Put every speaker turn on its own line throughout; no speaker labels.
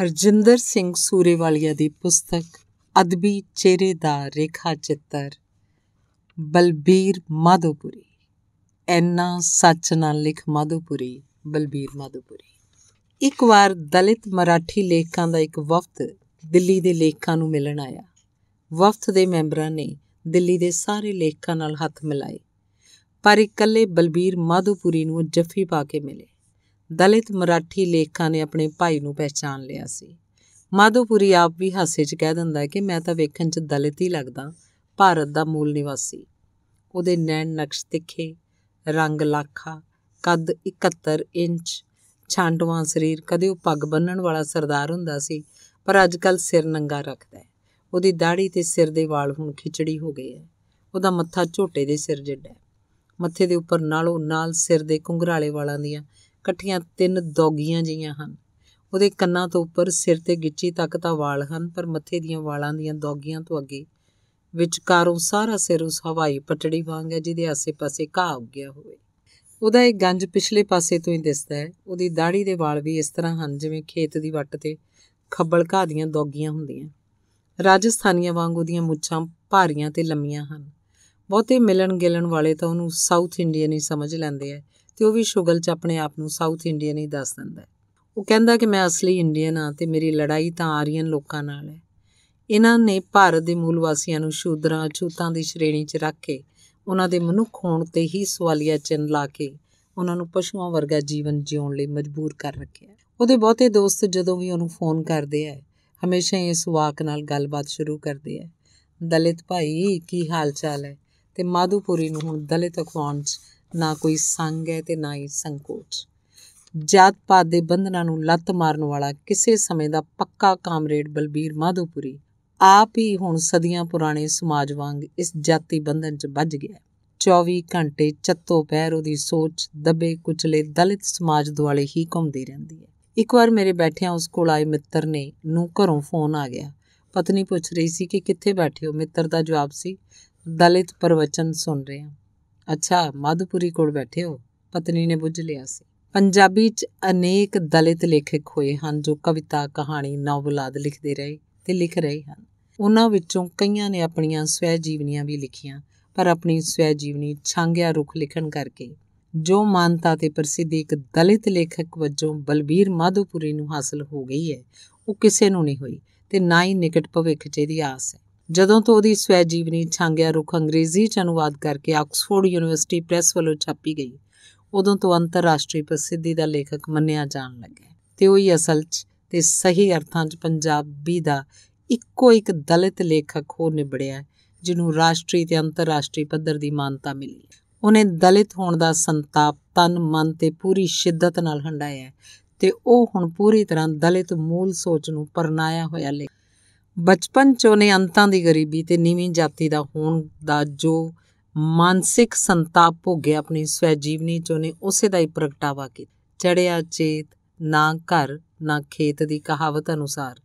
ਹਰਜਿੰਦਰ ਸਿੰਘ ਸੂਰੇਵਾਲੀਆ ਦੀ ਪੁਸਤਕ ਅਦਬੀ ਚਿਹਰੇ ਦਾ ਰੇਖਾ ਚਿੱਤਰ ਬਲਬੀਰ ਮਾਧੋਪੁਰੀ ਐਨਾ ਸੱਚ ਨਾਲ ਲਿਖ ਮਾਧੋਪੁਰੀ ਬਲਬੀਰ ਮਾਧੋਪੁਰੀ ਇੱਕ ਵਾਰ ਦਲਿਤ ਮਰਾਠੀ ਲੇਖਕਾਂ ਦਾ ਇੱਕ ਵਫਦ ਦਿੱਲੀ ਦੇ ਲੇਖਕਾਂ ਨੂੰ ਮਿਲਣ ਆਇਆ ਵਫਦ ਦੇ ਮੈਂਬਰਾਂ ਨੇ ਦਿੱਲੀ ਦੇ ਸਾਰੇ ਲੇਖਕਾਂ ਨਾਲ ਹੱਥ ਮਿਲਾਏ ਪਰ ਇਕੱਲੇ ਬਲਬੀਰ ਮਾਧੋਪੁਰੀ ਨੂੰ ਜੱਫੀ ਪਾ ਕੇ ਮਿਲੇ ਦਲਿਤ ਮਰਾਠੀ ਲੇਖਕਾਂ ਨੇ ਆਪਣੇ ਭਾਈ ਨੂੰ ਪਛਾਣ ਲਿਆ ਸੀ ਮਾਧੋਪੁਰੀ ਆਪ ਵੀ ਹਾਸੇ 'ਚ ਕਹਿ ਦਿੰਦਾ ਹੈ ਕਿ ਮੈਂ ਤਾਂ ਵੇਖਣ 'ਚ ਦਲਿਤ ਹੀ ਲੱਗਦਾ ਭਾਰਤ ਦਾ ਮੂਲ ਨਿਵਾਸੀ ਉਹਦੇ ਨੈਣ ਨਕਸ਼ ਤਿੱਖੇ ਰੰਗ ਲਾਖਾ ਕੱਦ 71 ਇੰਚ ਛਾਂਡਵਾਂ ਸਰੀਰ ਕਦੇ ਉਹ ਪੱਗ ਬੰਨਣ ਵਾਲਾ ਸਰਦਾਰ ਹੁੰਦਾ ਸੀ ਪਰ ਅੱਜ ਕੱਲ ਸਿਰ ਨੰਗਾ ਰੱਖਦਾ ਹੈ ਉਹਦੀ ਦਾੜੀ ਤੇ ਸਿਰ ਦੇ ਵਾਲ ਹੁਣ ਖਿਚੜੀ ਹੋ ਗਏ ਐ ਉਹਦਾ ਮੱਥਾ ਝੋਟੇ ਦੇ ਸਿਰ ਜਿੱਡਾ ਮੱਥੇ ਦੇ ਉੱਪਰ ਨਾਲੋਂ ਨਾਲ ਸਿਰ ਦੇ ਕੁੰਗਰਾਲੇ ਵਾਲਾਂ ਦੀਆਂ ਇਕੱਠੀਆਂ ਤਿੰਨ ਦੌਗੀਆਂ ਜੀਆਂ ਹਨ ਉਹਦੇ ਕੰਨਾਂ ਤੋਂ ਉੱਪਰ ਸਿਰ ਤੇ ਗਿੱਚੀ ਤੱਕ ਤਾਂ ਵਾਲ ਹਨ ਪਰ ਮੱਥੇ ਦੀਆਂ ਵਾਲਾਂ ਦੀਆਂ ਦੌਗੀਆਂ ਤੋਂ ਅੱਗੇ ਵਿਚਕਾਰੋਂ ਸਾਰਾ ਸਿਰ ਉਸ ਹਵਾਈ ਪਟੜੀ ਵਾਂਗ ਹੈ ਜਿਹਦੇ ਆਸੇ-ਪਾਸੇ ਘਾਹ ਉੱਗਿਆ ਹੋਵੇ ਉਹਦਾ ਇਹ ਗੰਜ ਪਿਛਲੇ ਪਾਸੇ ਤੋਂ ਹੀ ਦਿਸਦਾ ਹੈ ਉਹਦੀ ਦਾੜੀ ਦੇ ਵਾਲ ਵੀ ਇਸ ਤਰ੍ਹਾਂ ਹਨ ਜਿਵੇਂ ਖੇਤ ਦੀ ਵੱਟ ਤੇ ਖੱਬਲ ਘਾਹ ਦੀਆਂ ਦੌਗੀਆਂ ਹੁੰਦੀਆਂ ਰਾਜਸਥਾਨੀਆਂ ਵਾਂਗ ਉਹਦੀਆਂ ਮੁੱਛਾਂ ਭਾਰੀਆਂ ਤੇ ਲੰਮੀਆਂ ਹਨ ਬਹੁਤੇ ਮਿਲਣ ਗਿਲਣ ਵਾਲੇ ਤਾਂ ਉਹਨੂੰ ਸਾਊਥ ਇੰਡੀਅਨ ਹੀ ਸਮਝ ਲੈਂਦੇ ਆ ਤੇ ਉਹ ਵੀ ਸ਼ੁਗਲ 'ਚ ਆਪਣੇ ਆਪ ਨੂੰ ਸਾਊਥ ਇੰਡੀਅਨ ਹੀ ਦੱਸ ਦਿੰਦਾ ਹੈ ਉਹ ਕਹਿੰਦਾ ਕਿ ਮੈਂ ਅਸਲੀ ਇੰਡੀਅਨ ਆ ਤੇ ਮੇਰੀ ਲੜਾਈ ਤਾਂ ਆਰੀਅਨ ਲੋਕਾਂ ਨਾਲ ਹੈ ਇਹਨਾਂ ਨੇ ਭਾਰਤ ਦੇ ਮੂਲ ਵਾਸੀਆਂ ਨੂੰ ਸ਼ੂਦਰਾਂ ਅਛੂਤਾਂ ਦੀ ਸ਼੍ਰੇਣੀ 'ਚ ਰੱਖ ਕੇ ਉਹਨਾਂ ਦੇ ਮਨੁੱਖ ਹੋਣ ਤੇ ਹੀ ਸਵਾਲੀਆ ਚਿੰਨ ਲਾ ਕੇ ਉਹਨਾਂ ਨੂੰ ਪਸ਼ੂਆਂ ਵਰਗਾ ਜੀਵਨ ਜਿਉਣ ਲਈ ਮਜਬੂਰ ਕਰ ਰੱਖਿਆ ਉਹਦੇ ਬਹੁਤੇ ਦੋਸਤ ਜਦੋਂ ਵੀ ਉਹਨੂੰ ਫੋਨ ਕਰਦੇ ਆ ਹਮੇਸ਼ਾ ਇਸ ਵਾਕ ਨਾਲ ਗੱਲਬਾਤ ਸ਼ੁਰੂ ਕਰਦੇ ਆ ਦਲਿਤ ਭਾਈ ਕੀ ਹਾਲ ਚਾਲ ਹੈ ਤੇ ਮਾਧੂਪੁਰੀ ਨੂੰ ਹੁਣ ਦਲਿਤ ਅਖਵਾਂਸ 'ਚ ਨਾ ਕੋਈ ਸੰਗ ਹੈ ਤੇ ਨਾ ਹੀ ਸੰਕੋਚ ਜਾਤ ਪਾਤ ਦੇ ਬੰਧਨਾਂ ਨੂੰ ਲੱਤ ਮਾਰਨ ਵਾਲਾ ਕਿਸੇ ਸਮੇਂ ਦਾ ਪੱਕਾ ਕਾਮਰੇਡ ਬਲਬੀਰ ਮਾਧੋਪੁਰੀ ਆਪ ਹੀ ਹੁਣ ਸਦੀਆਂ ਪੁਰਾਣੇ ਸਮਾਜ ਵਾਂਗ ਇਸ ਜਾਤੀ ਬੰਧਨ 'ਚ ਵੱਜ ਗਿਆ 24 ਘੰਟੇ ਚੱਤੋ ਪੈਰ ਉਹਦੀ ਸੋਚ ਦਬੇ ਕੁਚਲੇ ਦਲਿਤ ਸਮਾਜ ਦੁਆਲੇ ਹੀ ਘੁੰਮਦੀ ਰਹਿੰਦੀ ਹੈ ਇੱਕ ਵਾਰ ਮੇਰੇ ਬੈਠਿਆਂ ਉਸ ਕੋਲ ਆਏ ਮਿੱਤਰ ਨੇ ਨੂੰ ਘਰੋਂ ਫੋਨ ਆ ਗਿਆ ਪਤਨੀ ਪੁੱਛ ਰਹੀ ਸੀ ਕਿ ਕਿੱਥੇ ਬੈਠੇ ਹੋ ਮਿੱਤਰ ਦਾ ਜਵਾਬ ਸੀ ਦਲਿਤ ਪ੍ਰਵਚਨ ਸੁਣ ਰਿਹਾ ਹਾਂ ਅੱਛਾ ਮਾਧਪੁਰੀ ਕੋਲ ਬੈਠੇ ਹੋ ਪਤਨੀ ਨੇ ਬੁੱਝ ਲਿਆ ਸੀ ਪੰਜਾਬੀ 'ਚ ਅਨੇਕ ਦਲਿਤ ਲੇਖਕ ਹੋਏ ਹਨ ਜੋ ਕਵਿਤਾ ਕਹਾਣੀ ਨਾਵਲ ਆਦਿ ਲਿਖਦੇ ਰਹੇ ਤੇ ਲਿਖ ਰਹੇ ਹਨ ਉਹਨਾਂ ਵਿੱਚੋਂ ਕਈਆਂ ਨੇ ਆਪਣੀਆਂ ਸਵੈ ਜੀਵਨੀਆਂ ਵੀ ਲਿਖੀਆਂ ਪਰ ਆਪਣੀ ਸਵੈ ਜੀਵਨੀ ਛਾਂਗਿਆ ਰੁਖ ਲਿਖਣ ਕਰਕੇ ਜੋ ਮਾਨਤਾ ਤੇ ਪ੍ਰਸਿੱਧੀ ਇੱਕ ਦਲਿਤ ਲੇਖਕ ਵਜੋਂ ਬਲਬੀਰ ਮਾਧੋਪੁਰੀ ਨੂੰ ਹਾਸਲ ਹੋ ਗਈ ਹੈ ਉਹ ਕਿਸੇ ਨੂੰ ਨਹੀਂ ਹੋਈ ਤੇ ਨਾ ਹੀ ਨਿਕਟ ਭਵਿੱਖ 'ਚ ਇਹਦੀ ਆਸ ਹੈ ਜਦੋਂ ਤੋਂ ਉਹਦੀ ਸਵੈ ਜੀਵਨੀ ਛਾਂਗਿਆ ਰੁਖ ਅੰਗਰੇਜ਼ੀ ਚ ਅਨੁਵਾਦ ਕਰਕੇ ਆਕਸਫੋਰਡ ਯੂਨੀਵਰਸਿਟੀ ਪ੍ਰੈਸ ਵੱਲੋਂ ਛਾਪੀ ਗਈ ਉਦੋਂ ਤੋਂ ਅੰਤਰਰਾਸ਼ਟਰੀ ਪ੍ਰਸਿੱਧੀ ਦਾ ਲੇਖਕ ਮੰਨਿਆ ਜਾਣ ਲੱਗਾ ਤੇ ਉਹ ਹੀ ਅਸਲ 'ਚ ਤੇ ਸਹੀ ਅਰਥਾਂ 'ਚ ਪੰਜਾਬੀ ਦਾ ਇੱਕੋ ਇੱਕ ਦਲਿਤ ਲੇਖਕ ਹੋ ਨਿਬੜਿਆ ਜਿਹਨੂੰ ਰਾਸ਼ਟਰੀ ਤੇ ਅੰਤਰਰਾਸ਼ਟਰੀ ਪੱਧਰ ਦੀ ਮਾਨਤਾ ਮਿਲੀ ਉਹਨੇ ਦਲਿਤ ਹੋਣ ਦਾ ਸੰਤਾਪ ਤਨ ਮਨ ਤੇ ਪੂਰੀ ਸ਼ਿੱਦਤ ਨਾਲ ਹੰਡਾਇਆ ਤੇ ਉਹ ਹੁਣ ਪੂਰੀ ਤਰ੍ਹਾਂ ਦਲਿਤ ਮੂਲ ਸੋਚ ਨੂੰ ਪਰਨਾਇਆ ਹੋਇਆ ਲੇਖਕ ਬਚਪਨ ਚੋਂ ਨੇ ਅੰਤਾਂ ਦੀ ਗਰੀਬੀ ਤੇ ਨੀਵੀਂ ਜਾਤੀ ਦਾ ਹੋਣ ਦਾ ਜੋ ਮਾਨਸਿਕ ਸੰਤਾਪ ਭੋਗਿਆ ਆਪਣੀ ਸਵੈ ਜੀਵਨੀ ਚੋਂ ਨੇ ਉਸੇ ਦਾ ਹੀ ਪ੍ਰਗਟਾਵਾ ਕੀਤਾ ਚੜਿਆ ਚੇਤ ਨਾ ਘਰ ਨਾ ਖੇਤ ਦੀ ਕਹਾਵਤ ਅਨੁਸਾਰ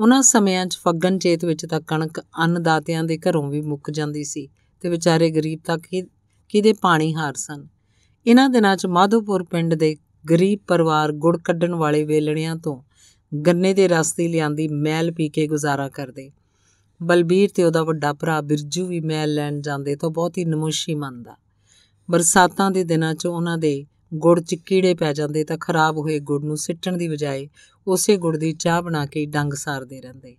ਉਹਨਾਂ ਸਮਿਆਂ 'ਚ ਫੱਗਣ ਚੇਤ ਵਿੱਚ ਤਾਂ ਕਣਕ ਅੰਨਦਾਤਿਆਂ ਦੇ ਘਰੋਂ ਵੀ ਮੁੱਕ ਜਾਂਦੀ ਸੀ ਤੇ ਵਿਚਾਰੇ ਗਰੀਬ ਤਾਂ ਕਿਹਦੇ ਪਾਣੀ ਹਾਰ ਸਨ ਇਹਨਾਂ ਦਿਨਾਂ 'ਚ ਮਾਧੋਪੁਰ ਪਿੰਡ ਦੇ ਗਰੀਬ ਪਰਿਵਾਰ ਗੁੜ ਕੱਢਣ ਵਾਲੇ ਵੇਲਣਿਆਂ ਤੋਂ ਗੰਨੇ ਦੇ ਰਸ ਦੀ ਲਿਆਂਦੀ ਮੈਲ ਪੀ ਕੇ ਗੁਜ਼ਾਰਾ ਕਰਦੇ ਬਲਬੀਰ ਤੇ ਉਹਦਾ ਵੱਡਾ ਭਰਾ ਬਿਰਜੂ ਵੀ ਮੈਲ ਲੈਣ ਜਾਂਦੇ ਤਾਂ ਬਹੁਤ ਹੀ ਨਮੋਸ਼ੀ ਮੰਨਦਾ ਬਰਸਾਤਾਂ ਦੇ ਦਿਨਾਂ 'ਚ ਉਹਨਾਂ ਦੇ ਗੁੜ 'ਚ ਕੀੜੇ ਪੈ ਜਾਂਦੇ ਤਾਂ ਖਰਾਬ ਹੋਏ ਗੁੜ ਨੂੰ ਸਿੱਟਣ ਦੀ ਬਜਾਏ ਉਸੇ ਗੁੜ ਦੀ ਚਾਹ ਬਣਾ ਕੇ ਡੰਗ ਸਾਰਦੇ ਰਹਿੰਦੇ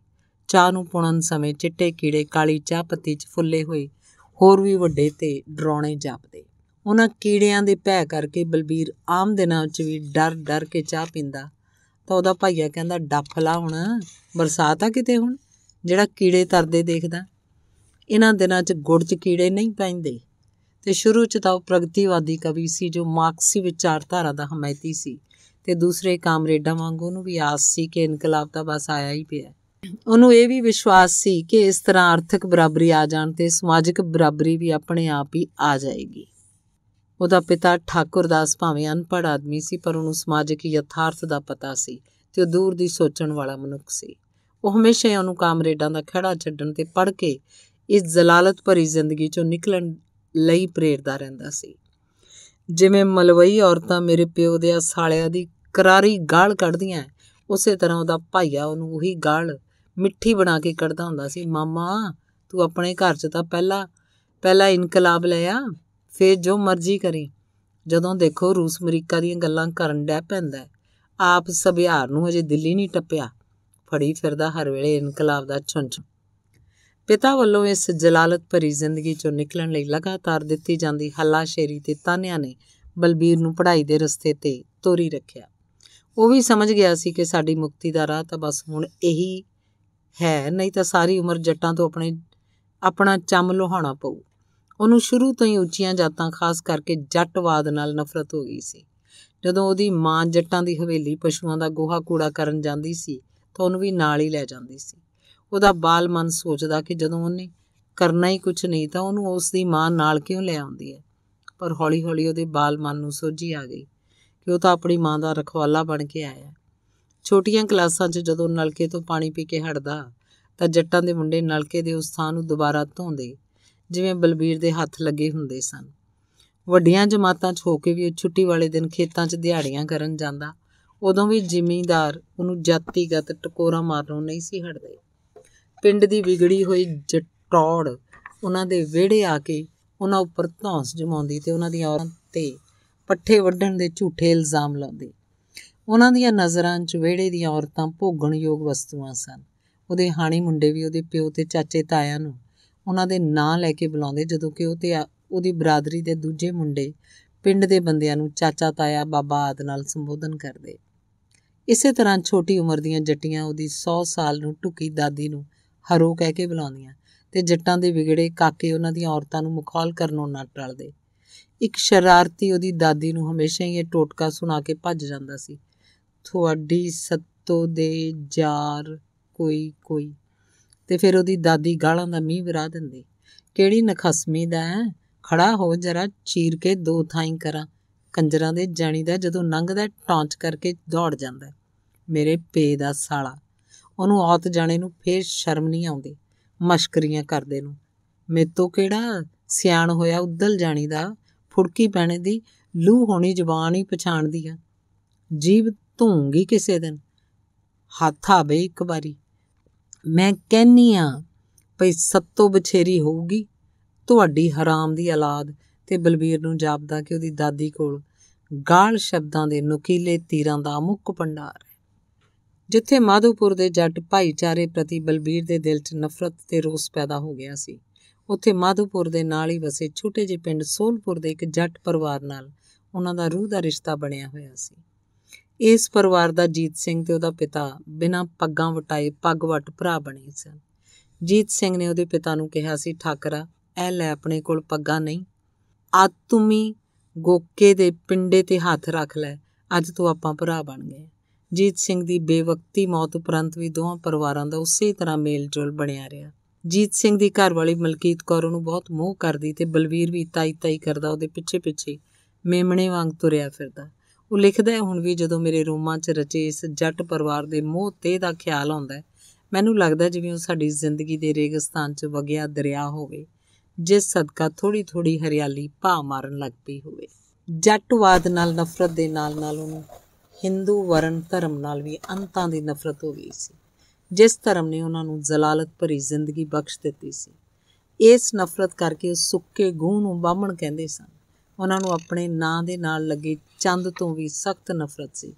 ਚਾਹ ਨੂੰ ਪੁਣਨ ਸਮੇਂ ਚਿੱਟੇ ਕੀੜੇ ਕਾਲੀ ਚਾਹ ਪੱਤੀ 'ਚ ਫੁੱਲੇ ਹੋਏ ਹੋਰ ਵੀ ਵੱਡੇ ਤੇ ਡਰਾਉਣੇ ਜਾਪਦੇ ਉਹਨਾਂ ਕੀੜਿਆਂ ਦੇ ਭੈ ਕਰਕੇ ਬਲਬੀਰ ਆਮ ਦਿਨਾਂ 'ਚ ਵੀ ਡਰ ਡਰ ਕੇ ਚਾਹ ਪੀਂਦਾ ਤਾਂ ਉਹਦਾ ਭਾਈਆ ਕਹਿੰਦਾ ਡੱਫਲਾ ਹੁਣ ਬਰਸਾਤ ਆ ਕਿਤੇ ਹੁਣ ਜਿਹੜਾ ਕੀੜੇ ਤਰਦੇ ਦੇਖਦਾ ਇਹਨਾਂ ਦਿਨਾਂ 'ਚ ਗੁੜ 'ਚ ਕੀੜੇ ਨਹੀਂ ਪੈਂਦੇ ਤੇ ਸ਼ੁਰੂ 'ਚ ਤਾਂ ਉਹ ਪ੍ਰਗਤੀਵਾਦੀ ਕਵੀ ਸੀ ਜੋ ਮਾਰਕਸੀ ਵਿਚਾਰਧਾਰਾ ਦਾ ਹਮਾਇਤੀ ਸੀ ਤੇ ਦੂਸਰੇ ਕਾਮਰੇਡਾਂ ਵਾਂਗ ਉਹਨੂੰ ਵੀ ਆਸ ਸੀ ਕਿ ਇਨਕਲਾਬ ਤਾਂ ਬਸ ਆਇਆ ਹੀ ਪਿਆ ਉਹਨੂੰ ਇਹ ਵੀ ਵਿਸ਼ਵਾਸ ਸੀ ਕਿ ਇਸ ਤਰ੍ਹਾਂ ਆਰਥਿਕ ਬਰਾਬਰੀ ਆ ਜਾਣ ਤੇ ਸਮਾਜਿਕ ਬਰਾਬਰੀ ਵੀ ਆਪਣੇ ਆਪ ਹੀ ਆ ਜਾਏਗੀ ਉਹਦਾ ਪਿਤਾ ਠਾਕੁਰ ਦਾਸ ਭਾਵੇਂ ਅਨਪੜ੍ਹ ਆਦਮੀ ਸੀ ਪਰ ਉਹਨੂੰ ਸਮਾਜਿਕ ਯਥਾਰਥ ਦਾ ਪਤਾ ਸੀ ਤੇ ਉਹ ਦੂਰ ਦੀ ਸੋਚਣ ਵਾਲਾ ਮਨੁੱਖ ਸੀ ਉਹ ਹਮੇਸ਼ਾ ਉਹਨੂੰ ਕਾਮਰੇਡਾਂ ਦਾ ਖੜਾ ਛੱਡਣ ਤੇ ਪੜ ਕੇ ਇਸ ਜ਼ਲਾਲਤ ਭਰੀ ਜ਼ਿੰਦਗੀ ਚੋਂ ਨਿਕਲਣ ਲਈ ਪ੍ਰੇਰਦਾ ਰਹਿੰਦਾ ਸੀ ਜਿਵੇਂ ਮਲਵਈ ਔਰਤਾਂ ਮੇਰੇ ਪਿਓ ਦੇ ਸਾਲਿਆਂ ਦੀ ਕਰਾਰੀ ਗਾਲ ਕੱਢਦੀਆਂ ਉਸੇ ਤਰ੍ਹਾਂ ਉਹਦਾ ਭਾਈਆ ਉਹਨੂੰ ਉਹੀ ਗਾਲ ਮਿੱਠੀ ਬਣਾ ਕੇ ਕੱਢਦਾ ਹੁੰਦਾ ਸੀ ਮਾਮਾ ਤੂੰ ਆਪਣੇ ਘਰ 'ਚ ਤਾਂ ਪਹਿਲਾ ਪਹਿਲਾ ਇਨਕਲਾਬ ਲਿਆ ਫੇਰ ਜੋ ਮਰਜ਼ੀ ਕਰੀ ਜਦੋਂ ਦੇਖੋ ਰੂਸ ਅਮਰੀਕਾ ਦੀਆਂ ਗੱਲਾਂ ਕਰਨ ਡੈ ਪੈਂਦਾ ਆਪ ਸਭਿਆਰ ਨੂੰ ਅਜੇ ਦਿੱਲੀ ਨਹੀਂ ਟੱਪਿਆ ਫੜੀ ਫਿਰਦਾ ਹਰ ਵੇਲੇ ਇਨਕਲਾਬ ਦਾ ਛੁੰਝ ਪਿਤਾ ਵੱਲੋਂ ਇਸ ਜਲਾਲਤ ਭਰੀ ਜ਼ਿੰਦਗੀ ਚੋਂ ਨਿਕਲਣ ਲਈ ਲਗਾਤਾਰ ਦਿੱਤੀ ਜਾਂਦੀ ਹੱਲਾਸ਼ੇਰੀ ਤੇ ਤਾਨਿਆਂ ਨੇ ਬਲਬੀਰ ਨੂੰ ਪੜ੍ਹਾਈ ਦੇ ਰਸਤੇ ਤੇ ਤੋਰੀ ਰੱਖਿਆ ਉਹ ਵੀ ਸਮਝ ਗਿਆ ਸੀ ਕਿ ਸਾਡੀ ਮੁਕਤੀ ਦਾ ਰਾਹ ਤਾਂ ਬਸ ਹੁਣ ਇਹੀ ਹੈ ਨਹੀਂ ਤਾਂ ਸਾਰੀ ਉਮਰ ਜੱਟਾਂ ਤੋਂ ਆਪਣੇ ਆਪਣਾ ਚੰਮ ਲੋਹਾਣਾ ਪਊ ਉਹਨੂੰ ਸ਼ੁਰੂ ਤੋਂ ਹੀ ਉੱਚੀਆਂ ਜਾਤਾਂ ਖਾਸ ਕਰਕੇ ਜੱਟਵਾਦ ਨਾਲ ਨਫ਼ਰਤ ਹੋ ਗਈ ਸੀ ਜਦੋਂ ਉਹਦੀ ਮਾਂ ਜੱਟਾਂ ਦੀ ਹਵੇਲੀ ਪਸ਼ੂਆਂ ਦਾ ਗੋਹਾ ਕੂੜਾ ਕਰਨ ਜਾਂਦੀ ਸੀ ਤਾਂ ਉਹਨੂੰ ਵੀ ਨਾਲ ਹੀ ਲੈ ਜਾਂਦੀ ਸੀ ਉਹਦਾ ਬਾਲ ਮਨ ਸੋਚਦਾ ਕਿ ਜਦੋਂ ਉਹਨੇ ਕਰਨਾ ਹੀ ਕੁਝ ਨਹੀਂ ਤਾਂ ਉਹਨੂੰ ਉਸ ਦੀ ਮਾਂ ਨਾਲ ਕਿਉਂ ਲੈ ਆਉਂਦੀ ਹੈ ਪਰ ਹੌਲੀ-ਹੌਲੀ ਉਹਦੇ ਬਾਲ ਮਨ ਨੂੰ ਸੋਝੀ ਆ ਗਈ ਕਿ ਉਹ ਤਾਂ ਆਪਣੀ ਮਾਂ ਦਾ ਰਖਵਾਲਾ ਬਣ ਕੇ ਆਇਆ ਛੋਟੀਆਂ ਕਲਾਸਾਂ 'ਚ ਜਦੋਂ ਨਲਕੇ ਤੋਂ ਪਾਣੀ ਪੀ ਕੇ ਹਟਦਾ ਤਾਂ ਜੱਟਾਂ ਦੇ ਮੁੰਡੇ ਨਲਕੇ ਦੇ ਉਸ ਥਾਂ ਨੂੰ ਦੁਬਾਰਾ ਧੋਂਦੇ ਜਿਵੇਂ ਬਲਬੀਰ ਦੇ ਹੱਥ ਲੱਗੇ ਹੁੰਦੇ ਸਨ ਵੱਡੀਆਂ ਜਮਾਤਾਂ 'ਚ ਹੋ ਕੇ ਵੀ ਉਹ ਛੁੱਟੀ ਵਾਲੇ ਦਿਨ ਖੇਤਾਂ 'ਚ ਦਿਹਾੜੀਆਂ ਕਰਨ ਜਾਂਦਾ ਉਦੋਂ ਵੀ ਜ਼ਿਮੀਂਦਾਰ ਉਹਨੂੰ ਜਾਤੀਗਤ ਟਕੋਰਾ ਮਾਰਨੋਂ ਨਹੀਂ ਸੀ ਹਟਦੇ ਪਿੰਡ ਦੀ ਵਿਗੜੀ ਹੋਈ ਜਟੌੜ ਉਹਨਾਂ ਦੇ ਵਿਹੜੇ ਆ ਕੇ ਉਹਨਾਂ ਉੱਪਰ ਧੌਂਸ ਜਮਾਉਂਦੀ ਤੇ ਉਹਨਾਂ ਦੀਆਂ ਔਰਤਾਂ ਤੇ ਪੱਠੇ ਵੱਢਣ ਦੇ ਝੂਠੇ ਇਲਜ਼ਾਮ ਲਾਉਂਦੀ ਉਹਨਾਂ ਦੀਆਂ ਨਜ਼ਰਾਂ 'ਚ ਵਿਹੜੇ ਦੀਆਂ ਔਰਤਾਂ ਭੋਗਣਯੋਗ ਵਸਤੂਆਂ ਸਨ ਉਹਦੇ ਹਾਣੀ ਮੁੰਡੇ ਵੀ ਉਹਦੇ ਪਿਓ ਤੇ ਚਾਚੇ ਤਾਇਆ ਨੂੰ ਉਹਨਾਂ ਦੇ ਨਾਂ ਲੈ ਕੇ ਬੁਲਾਉਂਦੇ ਜਦੋਂ ਕਿ ਉਹ ਤੇ ਉਹਦੀ ਬਰਾਦਰੀ ਦੇ ਦੂਜੇ ਮੁੰਡੇ ਪਿੰਡ ਦੇ ਬੰਦਿਆਂ ਨੂੰ ਚਾਚਾ ਤਾਇਆ ਬਾਬਾ ਆਦ ਨਾਲ ਸੰਬੋਧਨ ਕਰਦੇ ਇਸੇ ਤਰ੍ਹਾਂ ਛੋਟੀ ਉਮਰ ਦੀਆਂ ਜੱਟੀਆਂ ਉਹਦੀ 100 ਸਾਲ ਨੂੰ ਟੁਕੀ ਦਾਦੀ ਨੂੰ ਹਰੋ ਕਹਿ ਕੇ ਬੁਲਾਉਂਦੀਆਂ ਤੇ ਜੱਟਾਂ ਦੇ ਵਿਗੜੇ ਕਾਕੇ ਉਹਨਾਂ ਦੀਆਂ ਔਰਤਾਂ ਨੂੰ ਮੁਖੌਲ ਕਰਨੋਂ ਨਾ ਟਲਦੇ ਇੱਕ ਸ਼ਰਾਰਤੀ ਉਹਦੀ ਦਾਦੀ ਨੂੰ ਹਮੇਸ਼ਾ ਹੀ ਇਹ ਟੋਟਕਾ ਸੁਣਾ ਕੇ ਭੱਜ ਜਾਂਦਾ ਸੀ ਤੁਹਾਡੀ ਸੱਤੋ ਦੇ ਜਾਰ ਕੋਈ ਕੋਈ ਤੇ ਫਿਰ ਉਹਦੀ ਦਾਦੀ ਗਾਲਾਂ ਦਾ ਮੀਂਹ ਵਿਰਾ ਦਿੰਦੀ ਕਿਹੜੀ ਨਖਸਮੀ ਦਾ ਖੜਾ ਹੋ ਜਰਾ ਚੀਰ ਕੇ ਦੋ ਥਾਈਂ ਕਰਾਂ ਕੰਜਰਾਂ ਦੇ ਜਾਣੀ ਦਾ ਜਦੋਂ ਨੰਗਦਾ ਟੌਂਚ ਕਰਕੇ ਦੌੜ ਜਾਂਦਾ ਮੇਰੇ ਪੇ ਦਾ ਸਾਲਾ ਉਹਨੂੰ ਔਤ ਜਾਣੇ ਨੂੰ ਫੇਰ ਸ਼ਰਮ ਨਹੀਂ ਆਉਂਦੀ ਮਸ਼ਕਰੀਆਂ ਕਰਦੇ ਨੂੰ ਮੇਤੋਂ ਕਿਹੜਾ ਸਿਆਣ ਹੋਇਆ ਉਦਲ ਜਾਣੀ ਦਾ ਫੁੜਕੀ ਪੈਣੇ ਦੀ ਲੂ ਹੋਣੀ ਜ਼ਬਾਨ ਹੀ ਪਛਾਣਦੀ ਆ ਜੀਬ ਧੂੰਗੀ ਕਿਸੇ ਦਿਨ ਹੱਥ ਆਵੇ ਇੱਕ ਵਾਰੀ ਮੈਂ ਕਹਿਨੀ ਆ ਭਈ ਸੱਤੋਂ ਬਛੇਰੀ ਹੋਊਗੀ ਤੁਹਾਡੀ ਹਰਾਮ ਦੀ ਔਲਾਦ ਤੇ ਬਲਬੀਰ ਨੂੰ ਜਾਪਦਾ ਕਿ ਉਹਦੀ ਦਾਦੀ ਕੋਲ ਗਾਲ ਸ਼ਬਦਾਂ ਦੇ ਨੁਕੀਲੇ ਤੀਰਾਂ ਦਾ ਮੁੱਕ ਪੰਡਾਰ ਜਿੱਥੇ ਮਾਧੋਪੁਰ ਦੇ ਜੱਟ ਭਾਈਚਾਰੇ ਪ੍ਰਤੀ ਬਲਬੀਰ ਦੇ ਦਿਲ 'ਚ ਨਫ਼ਰਤ ਤੇ ਰੋਸ ਪੈਦਾ ਹੋ ਗਿਆ ਸੀ ਉੱਥੇ ਮਾਧੋਪੁਰ ਦੇ ਨਾਲ ਹੀ ਵਸੇ ਛੋਟੇ ਜਿਹੇ ਪਿੰਡ ਸੋਲਪੁਰ ਦੇ ਇੱਕ ਜੱਟ ਪਰਿਵਾਰ ਨਾਲ ਉਹਨਾਂ ਦਾ ਰੂਹ ਦਾ ਰਿਸ਼ਤਾ ਬਣਿਆ ਹੋਇਆ ਸੀ ਇਸ ਪਰਿਵਾਰ ਦਾ ਜੀਤ ਸਿੰਘ ਤੇ ਉਹਦਾ ਪਿਤਾ ਬਿਨਾਂ ਪੱਗਾਂ ਵਟਾਏ ਪੱਗ ਵਟ ਭਰਾ ਬਣੇ ਸਨ ਜੀਤ ਸਿੰਘ ਨੇ ਉਹਦੇ ਪਿਤਾ ਨੂੰ ਕਿਹਾ ਸੀ ਠਾਕਰਾ ਐ ਲੈ ਆਪਣੇ ਕੋਲ ਪੱਗਾਂ ਨਹੀਂ ਤੁਮੀ ਗੋਕੇ ਦੇ ਪਿੰਡੇ ਤੇ ਹੱਥ ਰੱਖ ਲੈ ਅੱਜ ਤੂੰ ਆਪਾਂ ਭਰਾ ਬਣ ਗਏ ਜੀਤ ਸਿੰਘ ਦੀ ਬੇਵਕਤੀ ਮੌਤ ਉਪਰੰਤ ਵੀ ਦੋਹਾਂ ਪਰਿਵਾਰਾਂ ਦਾ ਉਸੇ ਤਰ੍ਹਾਂ ਮੇਲ-ਜੋਲ ਬਣਿਆ ਰਿਹਾ ਜੀਤ ਸਿੰਘ ਦੀ ਘਰ ਵਾਲੀ ਮਲਕੀਤ ਕੌਰ ਨੂੰ ਬਹੁਤ ਮੋਹ ਕਰਦੀ ਤੇ ਬਲਵੀਰ ਵੀ ਤਾਈ ਤਾਈ ਕਰਦਾ ਉਹਦੇ ਪਿੱਛੇ-ਪਿੱਛੇ ਮੇਮਣੇ ਵਾਂਗ ਤੁਰਿਆ ਫਿਰਦਾ ਉਹ ਲਿਖਦਾ ਹੈ ਹੁਣ ਵੀ ਜਦੋਂ ਮੇਰੇ ਰੋਮਾਂ 'ਚ ਰਚੇ ਇਸ ਜੱਟ ਪਰਿਵਾਰ ਦੇ ਮੋਹ ਤੇ ਦਾ ਖਿਆਲ ਆਉਂਦਾ ਹੈ ਮੈਨੂੰ ਲੱਗਦਾ ਜਿਵੇਂ ਉਹ ਸਾਡੀ ਜ਼ਿੰਦਗੀ ਦੇ ਰੇਗਿਸਤਾਨ 'ਚ ਵਗਿਆ ਦਰਿਆ ਹੋਵੇ ਜਿਸ ਸਦਕਾ ਥੋੜੀ ਥੋੜੀ ਹਰਿਆਲੀ ਭਾ ਮਾਰਨ ਲੱਗ ਪਈ ਹੋਵੇ ਜੱਟਵਾਦ ਨਾਲ ਨਫ਼ਰਤ ਦੇ ਨਾਲ ਨਾਲ ਉਹਨੂੰ ਹਿੰਦੂ ਵਰਨ ਧਰਮ ਨਾਲ ਵੀ ਅੰਤਾਂ ਦੀ ਨਫ਼ਰਤ ਹੋ ਗਈ ਸੀ ਜਿਸ ਧਰਮ ਨੇ ਉਹਨਾਂ ਨੂੰ ਜ਼ਲਾਲਤ ਭਰੀ ਜ਼ਿੰਦਗੀ ਬਖਸ਼ ਦਿੱਤੀ ਸੀ ਇਸ ਨਫ਼ਰਤ ਕਰਕੇ ਸੁੱਕੇ ਗੂਹ ਨੂੰ ਬਾਹਮਣ ਕਹਿੰਦੇ ਸਨ ਉਹਨਾਂ ਨੂੰ ਆਪਣੇ ਨਾਂ ਦੇ ਨਾਲ ਲੱਗੇ ਚੰਦ ਤੋਂ ਵੀ ਸਖਤ ਨਫ਼ਰਤ ਸੀ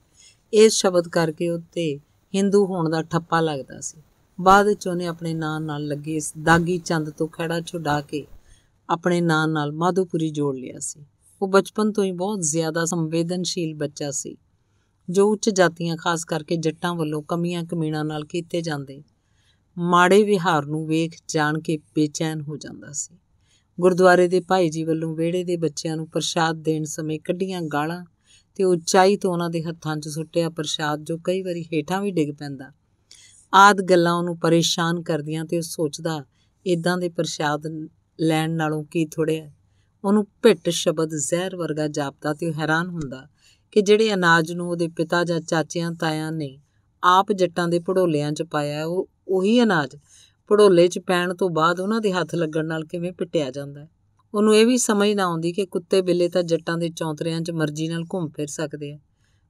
ਇਸ ਸ਼ਬਦ ਕਰਕੇ ਉੱਤੇ Hindu ਹੋਣ ਦਾ ਠੱਪਾ ਲੱਗਦਾ ਸੀ ਬਾਅਦ ਵਿੱਚ ਉਹਨੇ ਆਪਣੇ ਨਾਂ ਨਾਲ ਲੱਗੇ ਇਸ ਦਾਗੀ ਚੰਦ ਤੋਂ ਖੜਾ ਛੁਡਾ ਕੇ ਆਪਣੇ ਨਾਂ ਨਾਲ ਮਾਧੋਪੁਰੀ ਜੋੜ ਲਿਆ ਸੀ ਉਹ ਬਚਪਨ ਤੋਂ ਹੀ ਬਹੁਤ ਜ਼ਿਆਦਾ ਸੰਵੇਦਨਸ਼ੀਲ ਬੱਚਾ ਸੀ ਜੋ ਉੱਚ ਜਾਤੀਆਂ ਖਾਸ ਕਰਕੇ ਜੱਟਾਂ ਵੱਲੋਂ ਕਮੀਆਂ ਕਮੀਣਾ ਨਾਲ ਕੀਤੇ ਜਾਂਦੇ ਮਾੜੇ ਵਿਹਾਰ ਨੂੰ ਵੇਖ ਜਾਣ ਕੇ ਬੇਚੈਨ ਹੋ ਜਾਂਦਾ ਸੀ ਗੁਰਦੁਆਰੇ ਦੇ ਭਾਈ ਜੀ ਵੱਲੋਂ ਵਿਹੜੇ ਦੇ ਬੱਚਿਆਂ ਨੂੰ ਪ੍ਰਸ਼ਾਦ ਦੇਣ ਸਮੇਂ ਕੱਢੀਆਂ ਗਾਲਾਂ ਤੇ ਉਚਾਈ ਤੋਂ ਉਹਨਾਂ ਦੇ ਹੱਥਾਂ 'ਚ ਸੁੱਟਿਆ ਪ੍ਰਸ਼ਾਦ ਜੋ ਕਈ ਵਾਰੀ ਹੀਟਾਂ ਵੀ ਡਿੱਗ ਪੈਂਦਾ ਆਦ ਗੱਲਾਂ ਉਹਨੂੰ ਪਰੇਸ਼ਾਨ ਕਰਦੀਆਂ ਤੇ ਉਹ ਸੋਚਦਾ ਇਦਾਂ ਦੇ ਪ੍ਰਸ਼ਾਦ ਲੈਣ ਨਾਲੋਂ ਕੀ ਥੋੜਿਆ ਉਹਨੂੰ ਭਿੱਟ ਸ਼ਬਦ ਜ਼ਹਿਰ ਵਰਗਾ ਜਾਪਦਾ ਤੇ ਉਹ ਹੈਰਾਨ ਹੁੰਦਾ ਕਿ ਜਿਹੜੇ ਅਨਾਜ ਨੂੰ ਉਹਦੇ ਪਿਤਾ ਜਾਂ ਚਾਚਿਆਂ ਤਾਇਆਂ ਨੇ ਆਪ ਜੱਟਾਂ ਦੇ ਪੜੋਲਿਆਂ 'ਚ ਪਾਇਆ ਉਹ ਉਹੀ ਅਨਾਜ ਪੜੋਲੇ 'ਚ ਪੈਣ ਤੋਂ ਬਾਅਦ ਉਹਨਾਂ ਦੇ ਹੱਥ ਲੱਗਣ ਨਾਲ ਕਿਵੇਂ ਪਿੱਟਿਆ ਜਾਂਦਾ ਹੈ ਉਹਨੂੰ ਇਹ ਵੀ ਸਮਝ ਨਾ ਆਉਂਦੀ ਕਿ ਕੁੱਤੇ ਬਿੱਲੇ ਤਾਂ ਜੱਟਾਂ ਦੇ ਚੌਂਤਰਿਆਂ 'ਚ ਮਰਜ਼ੀ ਨਾਲ ਘੁੰਮ ਫਿਰ ਸਕਦੇ ਆ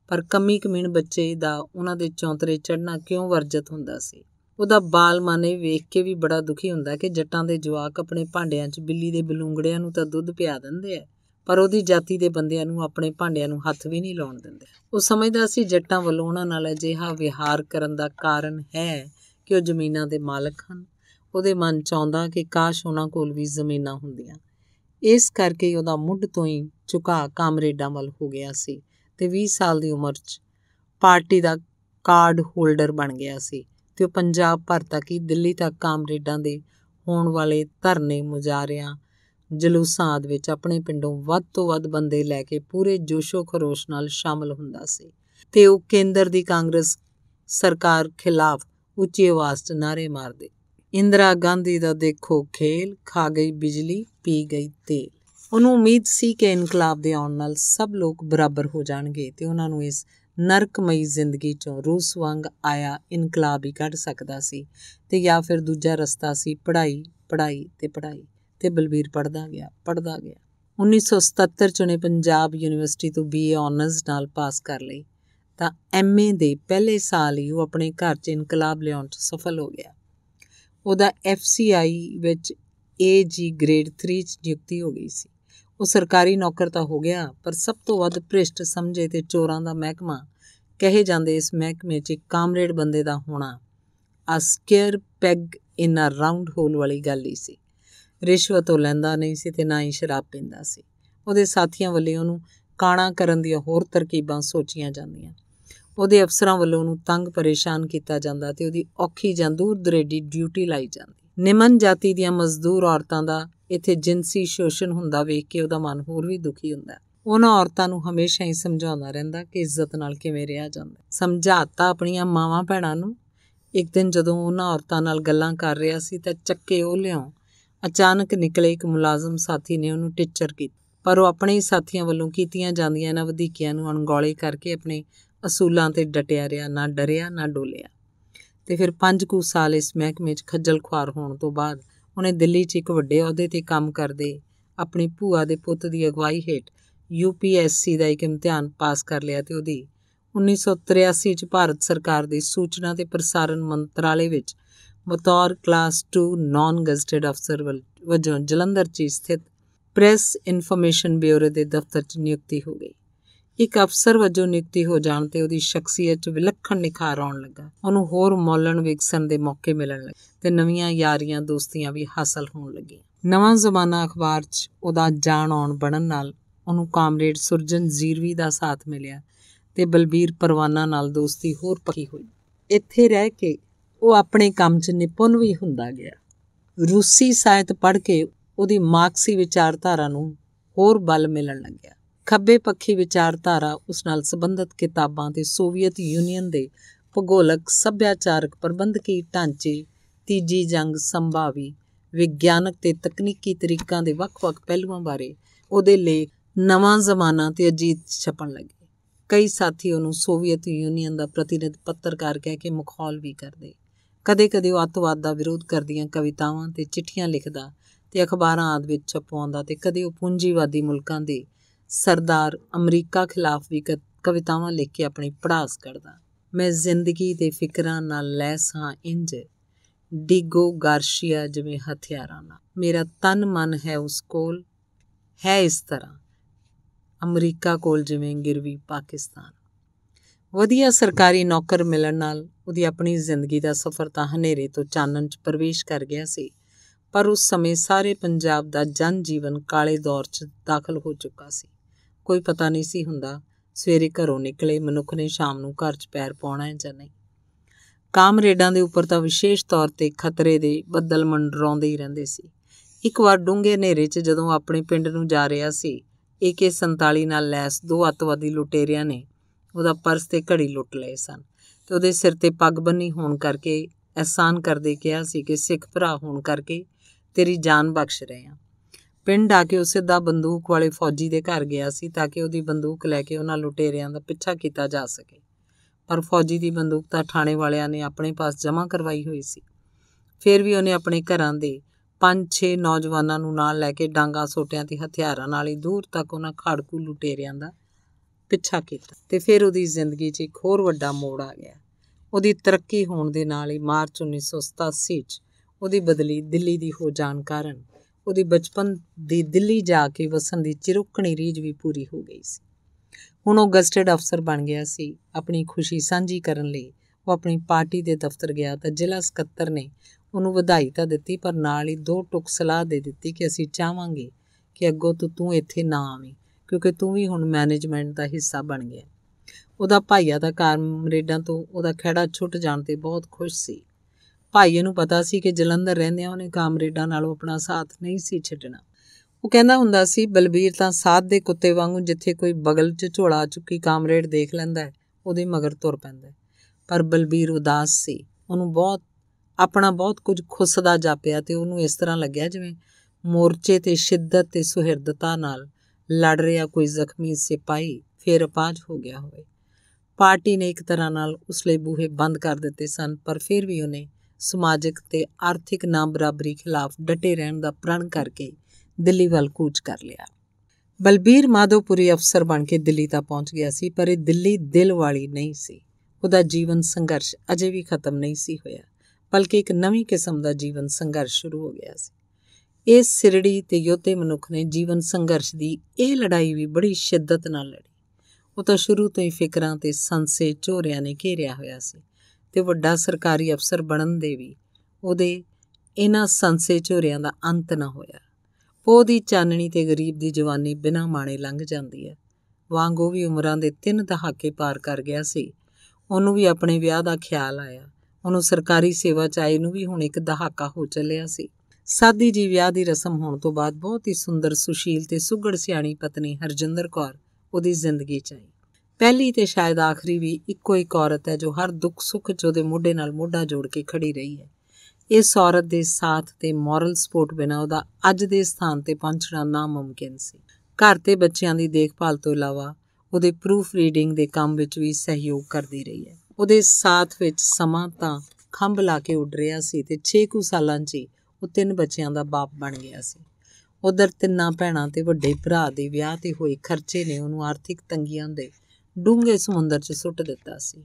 ਪਰ ਕਮੀ ਕਮੀਨ ਬੱਚੇ ਦਾ ਉਹਨਾਂ ਦੇ ਚੌਂਤਰੇ ਚੜਨਾ ਕਿਉਂ ਵਰਜਤ ਹੁੰਦਾ ਸੀ ਉਹਦਾ ਬਾਲ ਮਾਨੇ ਵੇਖ ਕੇ ਵੀ ਬੜਾ ਦੁਖੀ ਹੁੰਦਾ ਕਿ ਜੱਟਾਂ ਦੇ ਜਵਾਕ ਆਪਣੇ ਭਾਂਡਿਆਂ 'ਚ ਬਿੱਲੀ ਦੇ ਬਲੂੰਗੜਿਆਂ ਨੂੰ ਤਾਂ ਦੁੱਧ ਪਿਆ ਦਿੰਦੇ ਆ ਪਰ ਉਹਦੀ ਜਾਤੀ ਦੇ ਬੰਦਿਆਂ ਨੂੰ ਆਪਣੇ ਭਾਂਡਿਆਂ ਨੂੰ ਹੱਥ ਵੀ ਨਹੀਂ ਲਾਉਣ ਦਿੰਦੇ ਉਹ ਸਮਝਦਾ ਸੀ ਜੱਟਾਂ ਵੱਲੋਂ ਉਹਨਾਂ ਨਾਲ ਅਜਿਹਾ ਵਿਹਾਰ ਕਰਨ ਦਾ ਕਾਰਨ ਹੈ ਕਿ ਉਹ ਜ਼ਮੀਨਾਂ ਦੇ ਮਾਲਕ ਹਨ ਉਹਦੇ ਮਨ ਚਾਹੁੰਦਾ ਕਿ ਕਾਸ਼ ਉਹਨਾਂ ਕੋਲ ਵੀ ਜ਼ਮੀਨਾਂ ਹੁੰਦੀਆਂ ਇਸ ਕਰਕੇ ਉਹਦਾ ਮੁੱਢ ਤੋਂ ਹੀ ਝੁਕਾ ਕਾਮਰੇਡਾਂ ਵੱਲ ਹੋ ਗਿਆ ਸੀ ਤੇ 20 ਸਾਲ ਦੀ ਉਮਰ 'ਚ ਪਾਰਟੀ ਦਾ ਕਾਰਡ ਹੋਲਡਰ ਬਣ ਗਿਆ ਸੀ ਤੇ ਉਹ ਪੰਜਾਬ ਭਰ ਤੱਕ ਹੀ ਦਿੱਲੀ ਤੱਕ ਕਾਮਰੇਡਾਂ ਦੇ ਹੋਣ ਵਾਲੇ ਧਰਨੇ ਮੁਜ਼ਾਰਿਆਂ ਜਲੂਸਾਂ ਆਦ ਵਿੱਚ ਆਪਣੇ ਪਿੰਡੋਂ ਵੱਧ ਤੋਂ ਵੱਧ ਬੰਦੇ ਲੈ ਕੇ ਪੂਰੇ ਜੋਸ਼ੋ ਖਰੋਸ਼ ਨਾਲ ਸ਼ਾਮਲ ਹੁੰਦਾ ਸੀ ਤੇ ਉਹ ਕੇਂਦਰ ਦੀ ਕਾਂਗਰਸ ਸਰਕਾਰ ਖਿਲਾਫ ਉੱਚੀ ਆਵਾਜ਼ 'ਚ ਨਾਰੇ ਮਾਰਦੇ ਇੰਦਰਾ ਗਾਂਧੀ ਦਾ ਦੇਖੋ ਖੇਲ ਖਾ ਗਈ ਬਿਜਲੀ ਪੀ ਗਈ ਤੇਲ ਉਹਨੂੰ ਉਮੀਦ ਸੀ ਕਿ ਇਨਕਲਾਬ ਦੇ ਆਉਣ ਨਾਲ ਸਭ ਲੋਕ ਬਰਾਬਰ ਹੋ ਜਾਣਗੇ ਤੇ ਉਹਨਾਂ ਨੂੰ ਇਸ ਨਰਕਮਈ ਜ਼ਿੰਦਗੀ ਚੋਂ ਰੂਸ ਵਾਂਗ ਆਇਆ ਇਨਕਲਾਬ ਹੀ ਕੱਢ ਸਕਦਾ ਸੀ ਤੇ ਜਾਂ ਫਿਰ ਦੂਜਾ ਰਸਤਾ ਸੀ ਪੜ੍ਹਾਈ ਪੜ੍ਹਾਈ ਤੇ ਪੜ੍ਹਾਈ ਤੇ ਬਲਬੀਰ ਪੜਦਾ ਗਿਆ ਪੜਦਾ ਗਿਆ 1977 ਚ ਉਹਨੇ ਪੰਜਾਬ ਯੂਨੀਵਰਸਿਟੀ ਤੋਂ ਬੀਏ ਆਨਰਸ ਨਾਲ ਪਾਸ ਕਰ ਲਈ ਤਾਂ ਐਮਏ ਦੇ ਪਹਿਲੇ ਸਾਲ ਹੀ ਉਹ ਆਪਣੇ ਘਰ 'ਚ ਇਨਕਲਾਬ ਲਿਆਉਣ 'ਚ ਸਫਲ ਹੋ ਗਿਆ ਉਹਦਾ ਐਫਸੀਆਈ ਵਿੱਚ ਏਜੀ ਗ੍ਰੇਡ 3 'ਚ ਨਿਯੁਕਤੀ ਹੋ ਗਈ ਸੀ ਉਹ ਸਰਕਾਰੀ ਨੌਕਰ ਤਾਂ ਹੋ ਗਿਆ ਪਰ ਸਭ ਤੋਂ ਵੱਧ ਭ੍ਰਿਸ਼ਟ ਸਮਝੇ ਤੇ ਚੋਰਾਂ ਦਾ ਮਹਿਕਮਾ ਕਹੇ ਜਾਂਦੇ ਇਸ ਮਹਿਕਮੇ 'ਚ ਕਾਮਰੇਡ ਬੰਦੇ ਦਾ ਹੋਣਾ ਆ square peg in a round hole ਵਾਲੀ ਗੱਲ ਹੀ ਸੀ ਰਿਸ਼ਵਤ ਉਹ ਲੈਂਦਾ ਨਹੀਂ ਸੀ ਤੇ ਨਾ ਹੀ ਸ਼ਰਾਬ ਪੀਂਦਾ ਸੀ ਉਹਦੇ ਸਾਥੀਆਂ ਵੱਲੋਂ ਉਹਨੂੰ ਕਾਣਾ ਕਰਨ ਦੀਆਂ ਹੋਰ ਤਰਕੀਬਾਂ ਸੋਚੀਆਂ ਜਾਂਦੀਆਂ ਉਹਦੇ ਅਫਸਰਾਂ ਵੱਲੋਂ ਉਹਨੂੰ ਤੰਗ ਪਰੇਸ਼ਾਨ ਕੀਤਾ ਜਾਂਦਾ ਤੇ ਉਹਦੀ ਔਖੀ ਜਾਂ ਦੂਰ ਦਰੇਡੀ ਡਿਊਟੀ ਲਾਈ ਜਾਂਦੀ ਨਿਮਨ ਜਾਤੀ ਦੀਆਂ ਮਜ਼ਦੂਰ ਔਰਤਾਂ ਦਾ ਇੱਥੇ ਜਿੰਸੀ ਸ਼ੋਸ਼ਣ ਹੁੰਦਾ ਵੇਖ ਕੇ ਉਹਦਾ ਮਨ ਹੋਰ ਵੀ ਦੁਖੀ ਹੁੰਦਾ ਉਹਨਾਂ ਔਰਤਾਂ ਨੂੰ ਹਮੇਸ਼ਾ ਹੀ ਸਮਝਾਉਂਦਾ ਰਹਿੰਦਾ ਕਿ ਇੱਜ਼ਤ ਨਾਲ ਕਿਵੇਂ ਰਿਹਾ ਜਾਂਦਾ ਸਮਝਾਤਾ ਆਪਣੀਆਂ ਮਾਵਾਂ ਭੈਣਾਂ ਨੂੰ ਇੱਕ ਦਿਨ ਜਦੋਂ ਉਹਨਾਂ ਔਰਤਾਂ ਨਾਲ ਗੱਲਾਂ ਕਰ ਰਿਹਾ ਸੀ ਤਾਂ ਚੱਕੇ ਉਹ ਲਿਓ ਅਚਾਨਕ ਨਿਕਲੇ ਇੱਕ ਮੁਲਾਜ਼ਮ ਸਾਥੀ ਨੇ ਉਹਨੂੰ ਟਿੱਚਰ ਕੀਤਾ ਪਰ ਉਹ ਆਪਣੇ ਹੀ ਸਾਥੀਆਂ ਵੱਲੋਂ ਕੀਤੀਆਂ ਜਾਂਦੀਆਂ ਇਹਨਾਂ ਵਧੀਕੀਆਂ ਨੂੰ ਅਣਗੌਲੇ ਕਰਕੇ ਆਪਣੇ ਅਸੂਲਾਂ ਤੇ ਡਟਿਆ ਰਿਹਾ ਨਾ ਡਰਿਆ ਨਾ ਡੋਲਿਆ ਤੇ ਫਿਰ 5 ਕੁ ਸਾਲ ਇਸ ਮਹਿਕਮੇ 'ਚ ਖੱਜਲ ਖੁਆਰ ਹੋਣ ਤੋਂ ਬਾਅਦ ਉਹਨੇ ਦਿੱਲੀ 'ਚ ਇੱਕ ਵੱਡੇ ਅਹੁਦੇ ਤੇ ਕੰਮ ਕਰਦੇ ਆਪਣੀ ਭੂਆ ਦੇ ਪੁੱਤ ਦੀ ਅਗਵਾਈ ਹੇਠ ਯੂਪੀਐਸਸੀ ਦਾ ਇੱਕ ਇਮਤਿਹਾਨ ਪਾਸ ਕਰ ਲਿਆ ਤੇ ਉਹਦੀ 1983 ਚ ਭਾਰਤ ਸਰਕਾਰ ਦੇ ਸੂਚਨਾ ਤੇ ਪ੍ਰਸਾਰਣ ਮੰਤਰਾਲੇ ਵਿੱਚ ਬਤੌਰ ਕਲਾਸ 2 ਨਾਨ ਗਜ਼ਟਡ ਅਫਸਰ ਵਜੋਂ ਜਲੰਧਰ 'ਚ ਸਥਿਤ ਪ੍ਰੈਸ ਇਨਫੋਰਮੇਸ਼ਨ ਬਿਊਰੋ ਦੇ ਦਫ਼ਤਰ 'ਚ ਨਿਯੁਕਤੀ ਹੋ ਗਈ ਇੱਕ ਅਫਸਰ ਵਜੋਂ ਨਿਯੁਕਤੀ ਹੋ ਜਾਣ ਤੇ ਉਹਦੀ ਸ਼ਖਸੀਅਤ 'ਚ ਵਿਲੱਖਣ ਨਿਖਾਰ ਆਉਣ ਲੱਗਾ ਉਹਨੂੰ ਹੋਰ ਮੌਲਣ ਵਿਕਸਣ ਦੇ ਮੌਕੇ ਮਿਲਣ ਲੱਗੇ ਤੇ ਨਵੀਆਂ ਯਾਰੀਆਂ ਦੋਸਤੀਆਂ ਵੀ ਹਾਸਲ ਹੋਣ ਲੱਗੀਆਂ ਨਵਾਂ ਜ਼ਮਾਨਾ ਅਖਬਾਰ 'ਚ ਉਹਦਾ ਜਾਣ ਆਉਣ ਬਣਨ ਨਾਲ ਉਹਨੂੰ ਕਾਮਰੇਡ ਸੁਰਜਨ ਜ਼ੀਰਵੀ ਦਾ ਸਾਥ ਮਿਲਿਆ ਤੇ ਬਲਬੀਰ ਪਰਵਾਨਾ ਨਾਲ ਦੋਸਤੀ ਹੋਰ ਪੱਕੀ ਹੋਈ ਇੱਥੇ ਰਹਿ ਕੇ ਉਹ ਆਪਣੇ ਕੰਮ 'ਚ ਨਿਪੁੰਨ ਵੀ ਹੁੰਦਾ ਗਿਆ ਰੂਸੀ ਸਾਹਿਤ ਪੜ੍ਹ ਕੇ ਉਹਦੀ ਮਾਰਕਸੀ ਵਿਚਾਰਧਾਰਾ ਨੂੰ ਹੋਰ ਬਲ ਮਿਲਣ ਲੱਗਿਆ ਖੱਬੇ ਪੱਖੀ ਵਿਚਾਰਧਾਰਾ ਉਸ ਨਾਲ ਸੰਬੰਧਿਤ ਕਿਤਾਬਾਂ ਤੇ ਸੋਵੀਅਤ ਯੂਨੀਅਨ ਦੇ ਭੂਗੋਲਕ ਸੱਭਿਆਚਾਰਕ ਪ੍ਰਬੰਧਕੀ ਢਾਂਚੇ ਤੀਜੀ ਜੰਗ ਸੰਭਾਵੀ ਵਿਗਿਆਨਕ ਤੇ ਤਕਨੀਕੀ ਤਰੀਕਾਂ ਦੇ ਵੱਖ-ਵੱਖ ਪਹਿਲੂਆਂ ਬਾਰੇ ਉਹਦੇ ਲੇਖ ਨਵਾਂ ਜ਼ਮਾਨਾ ਤੇ ਅਜੀਤ ਛਪਣ ਲੱਗੇ ਕਈ ਸਾਥੀ ਉਹਨੂੰ ਸੋਵੀਅਤ ਯੂਨੀਅਨ ਦਾ ਪ੍ਰਤੀਨਿਧ ਪੱਤਰਕਾਰ ਕਹਿ ਕੇ ਮੁਖੌਲ ਵੀ ਕਰਦੇ ਕਦੇ-ਕਦੇ ਉਹ ਅਤਵਾਦ ਦਾ ਵਿਰੋਧ ਕਰਦੀਆਂ ਕਵਿਤਾਵਾਂ ਤੇ ਚਿੱਠੀਆਂ ਲਿਖਦਾ ਤੇ ਅਖਬਾਰਾਂ ਆਦਿ ਵਿੱਚ ਛਪਵਾਉਂਦਾ ਤੇ ਕਦੇ ਉਹ ਪੂੰਜੀਵਾਦੀ ਮੁਲਕਾਂ ਦੇ ਸਰਦਾਰ ਅਮਰੀਕਾ ਖਿਲਾਫ ਵੀ ਕਵਿਤਾਵਾਂ ਲਿਖ ਕੇ ਆਪਣੀ ਪੜਾਸ ਕਰਦਾ ਮੈਂ ਜ਼ਿੰਦਗੀ ਦੇ ਫਿਕਰਾਂ ਨਾਲ ਲੈਸ ਹਾਂ ਇੰਜ ਡਿਗੋ ਗਾਰਸ਼ੀਆ ਜਿਵੇਂ ਹਥਿਆਰਾਂ ਨਾਲ ਮੇਰਾ ਤਨ ਮਨ ਹੈ ਉਸ ਕੋਲ ਹੈ ਇਸ ਤਰ੍ਹਾਂ ਅਮਰੀਕਾ ਕੋਲ ਜਿਵੇਂ ਗਿਰਵੀ ਪਾਕਿਸਤਾਨ ਵਧੀਆ ਸਰਕਾਰੀ ਨੌਕਰ ਮਿਲਣ ਨਾਲ ਉਹਦੀ ਆਪਣੀ ਜ਼ਿੰਦਗੀ ਦਾ ਸਫ਼ਰ ਤਾਂ ਹਨੇਰੇ ਤੋਂ ਚਾਨਣ 'ਚ ਪ੍ਰਵੇਸ਼ ਕਰ ਗਿਆ ਸੀ ਪਰ ਉਸ ਸਮੇਂ ਸਾਰੇ ਪੰਜਾਬ ਦਾ ਜਨ ਜੀਵਨ ਕਾਲੇ ਦੌਰ 'ਚ ਦਾਖਲ ਹੋ ਚੁੱਕਾ ਸੀ ਕੋਈ ਪਤਾ ਨਹੀਂ ਸੀ ਹੁੰਦਾ ਸਵੇਰੇ ਘਰੋਂ ਨਿਕਲੇ ਮਨੁੱਖ ਨੇ ਸ਼ਾਮ ਨੂੰ ਘਰ 'ਚ ਪੈਰ ਪਾਉਣਾ ਹੈ ਜਾਂ ਨਹੀਂ ਕਾਮਰੇਡਾਂ ਦੇ ਉੱਪਰ ਤਾਂ ਵਿਸ਼ੇਸ਼ ਤੌਰ ਤੇ ਖਤਰੇ ਦੇ ਬੱਦਲ ਮੰਡਰਾਉਂਦੇ ਹੀ ਰਹਿੰਦੇ ਸੀ ਇੱਕ ਵਾਰ ਡੂੰਘੇ ਹਨੇਰੇ 'ਚ ਜਦੋਂ ਆਪਣੇ ਪਿੰਡ ਨੂੰ ਜਾ ਰਿਹਾ ਸੀ AK-47 ਨਾਲ ਲੈਸ ਦੋ ਅਤਵਾਦੀ ਲੁਟੇਰਿਆਂ ਨੇ ਉਹਦਾ ਪਰਸ ਤੇ ਘੜੀ ਲੁੱਟ ਲਏ ਸਨ ਤੇ ਉਹਦੇ ਸਿਰ ਤੇ ਪੱਗ ਬੰਨੀ ਹੋਣ ਕਰਕੇ ਅਹਿਸਾਨ ਕਰਦੇ ਕਿਹਾ ਸੀ ਕਿ ਸਿੱਖ ਭਰਾ ਹੋਣ ਕਰਕੇ ਤੇਰੀ ਜਾਨ ਬਖਸ਼ ਰਹੇ ਹਾਂ ਪਿੰਡ ਆ ਕੇ ਉਹ ਸਿੱਧਾ ਬੰਦੂਕ ਵਾਲੇ ਫੌਜੀ ਦੇ ਘਰ ਗਿਆ ਸੀ ਤਾਂ ਕਿ ਉਹਦੀ ਬੰਦੂਕ ਲੈ ਕੇ ਉਹਨਾਂ ਲੁਟੇਰਿਆਂ ਦਾ ਪਿੱਛਾ ਕੀਤਾ ਜਾ ਸਕੇ ਪਰ ਫੌਜੀ ਦੀ ਬੰਦੂਕ ਤਾਂ ਥਾਣੇ ਵਾਲਿਆਂ ਨੇ ਆਪਣੇ ਪਾਸ ਜਮ੍ਹਾਂ ਕਰਵਾਈ ਹੋਈ ਸੀ ਫਿਰ ਵੀ ਉਹਨੇ ਆਪਣੇ ਘਰਾਂ ਦੇ 5-6 ਨੌਜਵਾਨਾਂ ਨੂੰ ਨਾਲ ਲੈ ਕੇ ਡਾਂਗਾ ਸੋਟਿਆਂ ਤੇ ਹਥਿਆਰਾਂ ਨਾਲ ਹੀ ਦੂਰ ਤੱਕ ਉਹਨਾਂ ਖਾੜਕੂ ਲੁਟੇਰਿਆਂ ਦਾ ਪਿੱਛਾ ਕੀਤਾ ਤੇ ਫਿਰ ਉਹਦੀ ਜ਼ਿੰਦਗੀ 'ਚ ਇੱਕ ਹੋਰ ਵੱਡਾ ਮੋੜ ਆ ਗਿਆ ਉਹਦੀ ਤਰੱਕੀ ਹੋਣ ਦੇ ਨਾਲ ਹੀ ਮਾਰਚ 1987 'ਚ ਉਹਦੀ ਬਦਲੀ ਦਿੱਲੀ ਦੀ ਹੋ ਜਾਣ ਕਾਰਨ ਉਹਦੀ ਬਚਪਨ ਦੀ ਦਿੱਲੀ ਜਾ ਕੇ ਵਸਣ ਦੀ ਚਿਰੁਕਣੀ ਰੀਜ ਵੀ ਪੂਰੀ ਹੋ ਗਈ ਸੀ ਹੁਣ ਉਹ ਗਸਟਡ ਅਫਸਰ ਬਣ ਗਿਆ ਸੀ ਆਪਣੀ ਖੁਸ਼ੀ ਸਾਂਝੀ ਕਰਨ ਲਈ ਉਹ ਆਪਣੀ ਪਾਰਟੀ ਦੇ ਦਫ਼ਤਰ ਗਿਆ ਤਾਂ ਜ਼ਿਲ੍ਹਾ ਸਕੱਤਰ ਨੇ ਉਹਨੂੰ ਵਧਾਈ ਤਾਂ ਦਿੱਤੀ ਪਰ ਨਾਲ ਹੀ ਦੋ ਟੁਕ ਸਲਾਹ ਦੇ ਦਿੱਤੀ ਕਿ ਅਸੀਂ ਚਾਹਾਂਗੇ ਕਿ ਅੱਗੋਂ ਤੋਂ ਤੂੰ ਇੱਥੇ ਨਾ ਆਵੇਂ ਕਿਉਂਕਿ ਤੂੰ ਵੀ ਹੁਣ ਮੈਨੇਜਮੈਂਟ ਦਾ ਹਿੱਸਾ ਬਣ ਗਿਆ ਉਹਦਾ ਭਾਈਆ ਦਾ ਕਾਰਮ ਮਰੇਡਾਂ ਤੋਂ ਉਹਦਾ ਖਿਹੜਾ ਛੁੱਟ ਜਾਣ ਤੇ ਬਹੁਤ ਖੁਸ਼ ਸੀ ਭਾਈਏ ਨੂੰ ਪਤਾ ਸੀ ਕਿ ਜਲੰਧਰ ਰਹਿੰਦੇ ਆ ਉਹਨੇ ਕਾਮਰੇਡਾਂ ਨਾਲੋਂ ਆਪਣਾ ਸਾਥ ਨਹੀਂ ਸੀ ਛੱਡਣਾ ਉਹ ਕਹਿੰਦਾ ਹੁੰਦਾ ਸੀ ਬਲਬੀਰ ਤਾਂ ਸਾਥ ਦੇ ਕੁੱਤੇ ਵਾਂਗੂ ਜਿੱਥੇ ਕੋਈ ਬਗਲ 'ਚ ਝੋਲਾ ਚੁੱਕੀ ਕਾਮਰੇਡ ਦੇਖ ਲੈਂਦਾ ਉਹਦੇ ਮਗਰ ਤੁਰ ਪੈਂਦਾ ਪਰ ਬਲਬੀਰ ਉਦਾਸ ਸੀ ਉਹਨੂੰ ਬਹੁਤ ਆਪਣਾ ਬਹੁਤ ਕੁਝ ਖੁੱਸਦਾ ਜਾਪਿਆ ਤੇ ਉਹਨੂੰ ਇਸ ਤਰ੍ਹਾਂ ਲੱਗਿਆ ਜਿਵੇਂ ਮੋਰਚੇ ਤੇ ਸ਼ਿੱਦਤ ਤੇ ਸੁਹਿਰਦਤਾ ਨਾਲ ਲੜ ਰਿਹਾ ਕੋਈ ਜ਼ਖਮੀ ਸਿਪਾਹੀ ਫੇਰ ਅਪਾਜ ਹੋ ਗਿਆ ਹੋਵੇ ਪਾਰਟੀ ਨੇ ਇੱਕ ਤਰ੍ਹਾਂ ਨਾਲ ਉਸ ਲਈ ਬੂਹੇ ਬੰਦ ਕਰ ਦਿੱਤੇ ਸਨ ਪਰ ਫਿਰ ਵੀ ਉਹਨੇ ਸਮਾਜਿਕ ਤੇ ਆਰਥਿਕ ਨਾ ਬਰਾਬਰੀ ਖਿਲਾਫ ਡਟੇ ਰਹਿਣ ਦਾ ਪ੍ਰਣ ਕਰਕੇ ਦਿੱਲੀ ਵੱਲ ਕੂਚ ਕਰ ਲਿਆ ਬਲਬੀਰ ਮਾਦੋਪੁਰੀ ਅਫਸਰ ਬਣ ਕੇ ਦਿੱਲੀ ਤਾਂ ਪਹੁੰਚ ਗਿਆ ਸੀ ਪਰ ਇਹ ਦਿੱਲੀ ਦਿਲ ਵਾਲੀ ਨਹੀਂ ਸੀ ਉਹਦਾ ਜੀਵਨ ਸੰਘਰਸ਼ ਅਜੇ ਵੀ ਖਤਮ ਨਹੀਂ ਸੀ ਹੋਇਆ ਬਲਕਿ ਇੱਕ ਨਵੀਂ ਕਿਸਮ ਦਾ ਜੀਵਨ ਸੰਘਰਸ਼ ਸ਼ੁਰੂ ਹੋ ਗਿਆ ਸੀ ਇਸ ਸਿਰੜੀ ਤੇ ਯੋਧੇ ਮਨੁੱਖ ਨੇ ਜੀਵਨ ਸੰਘਰਸ਼ ਦੀ ਇਹ ਲੜਾਈ ਵੀ ਬੜੀ ਸ਼ਿੱਦਤ ਨਾਲ ਲੜੀ ਉਹ ਤਾਂ ਸ਼ੁਰੂ ਤੋਂ ਹੀ ਫਿਕਰਾਂ ਤੇ ਸੰਸੇ ਝੋਰਿਆਂ ਨੇ ਘੇਰਿਆ ਹੋਇਆ ਸੀ ਤੇ ਵੱਡਾ ਸਰਕਾਰੀ ਅਫਸਰ ਬਣਨ ਦੇ ਵੀ ਉਹਦੇ ਇਹਨਾਂ ਸੰਸੇ ਝੋਰਿਆਂ ਦਾ ਅੰਤ ਨਾ ਹੋਇਆ ਪੋ ਦੀ ਚਾਨਣੀ ਤੇ ਗਰੀਬ ਦੀ ਜਵਾਨੀ ਬਿਨਾਂ ਮਾਣੇ ਲੰਘ ਜਾਂਦੀ ਹੈ ਵਾਂਗ ਉਹ ਵੀ ਉਮਰਾਂ ਦੇ ਤਿੰਨ ਦਹਾਕੇ ਪਾਰ ਕਰ ਗਿਆ ਸੀ ਉਹਨੂੰ ਵੀ ਆਪਣੇ ਵਿਆਹ ਦਾ ਖਿਆਲ ਆਇਆ ਉਹਨੂੰ ਸਰਕਾਰੀ ਸੇਵਾ ਚ ਆਏ ਨੂੰ ਵੀ ਹੁਣ ਇੱਕ ਦਹਾਕਾ ਹੋ ਚੱਲਿਆ ਸੀ ਸਾਦੀ ਜੀ ਵਿਆਹ ਦੀ ਰਸਮ ਹੋਣ ਤੋਂ ਬਾਅਦ ਬਹੁਤ ਹੀ ਸੁੰਦਰ ਸੁਸ਼ੀਲ ਤੇ ਸੁਗੜ ਸਿਆਣੀ ਪਤਨੀ ਹਰਜਿੰਦਰ ਕੌਰ ਉਹਦੀ ਜ਼ਿੰਦਗੀ ਚ ਆਈ ਪਹਿਲੀ ਤੇ ਸ਼ਾਇਦ ਆਖਰੀ ਵੀ ਇੱਕੋ ਇੱਕ ਔਰਤ ਹੈ ਜੋ ਹਰ ਦੁੱਖ ਸੁੱਖ ਚ ਉਹਦੇ ਮੋਢੇ ਨਾਲ ਮੋਢਾ ਜੋੜ ਕੇ ਖੜੀ ਰਹੀ ਹੈ ਇਸ ਔਰਤ ਦੇ ਸਾਥ ਤੇ ਮੋਰਲ ਸਪੋਰਟ ਬਿਨਾ ਉਹਦਾ ਅੱਜ ਦੇ ਸਥਾਨ ਤੇ ਪਹੁੰਚਣਾ ਨਾਮੁਮਕਿਨ ਸੀ ਘਰ ਤੇ ਬੱਚਿਆਂ ਦੀ ਦੇਖਭਾਲ ਤੋਂ ਇਲਾਵਾ ਉਹਦੇ ਪ੍ਰੂਫ ਰੀਡਿੰਗ ਦੇ ਕੰਮ ਵਿੱਚ ਵੀ ਸਹਿਯੋਗ ਕਰਦੀ ਰਹੀ ਹੈ ਉਹਦੇ ਸਾਥ ਵਿੱਚ ਸਮਾਂ ਤਾਂ ਖੰਭ ਲਾ ਕੇ ਉੱਡ ਰਿਹਾ ਸੀ ਤੇ 6 ਕੁ ਸਾਲਾਂ 'ਚ ਉਹ ਤਿੰਨ ਬੱਚਿਆਂ ਦਾ ਬਾਪ ਬਣ ਗਿਆ ਸੀ ਉਧਰ ਤਿੰਨਾਂ ਭੈਣਾਂ ਤੇ ਵੱਡੇ ਭਰਾ ਦੇ ਵਿਆਹ ਤੇ ਹੋਏ ਖਰਚੇ ਨੇ ਉਹਨੂੰ ਆਰਥਿਕ ਤੰਗੀਆਂ ਦੇ ਡੂੰਘੇ ਸਮੁੰਦਰ 'ਚ ਸੁੱਟ ਦਿੱਤਾ ਸੀ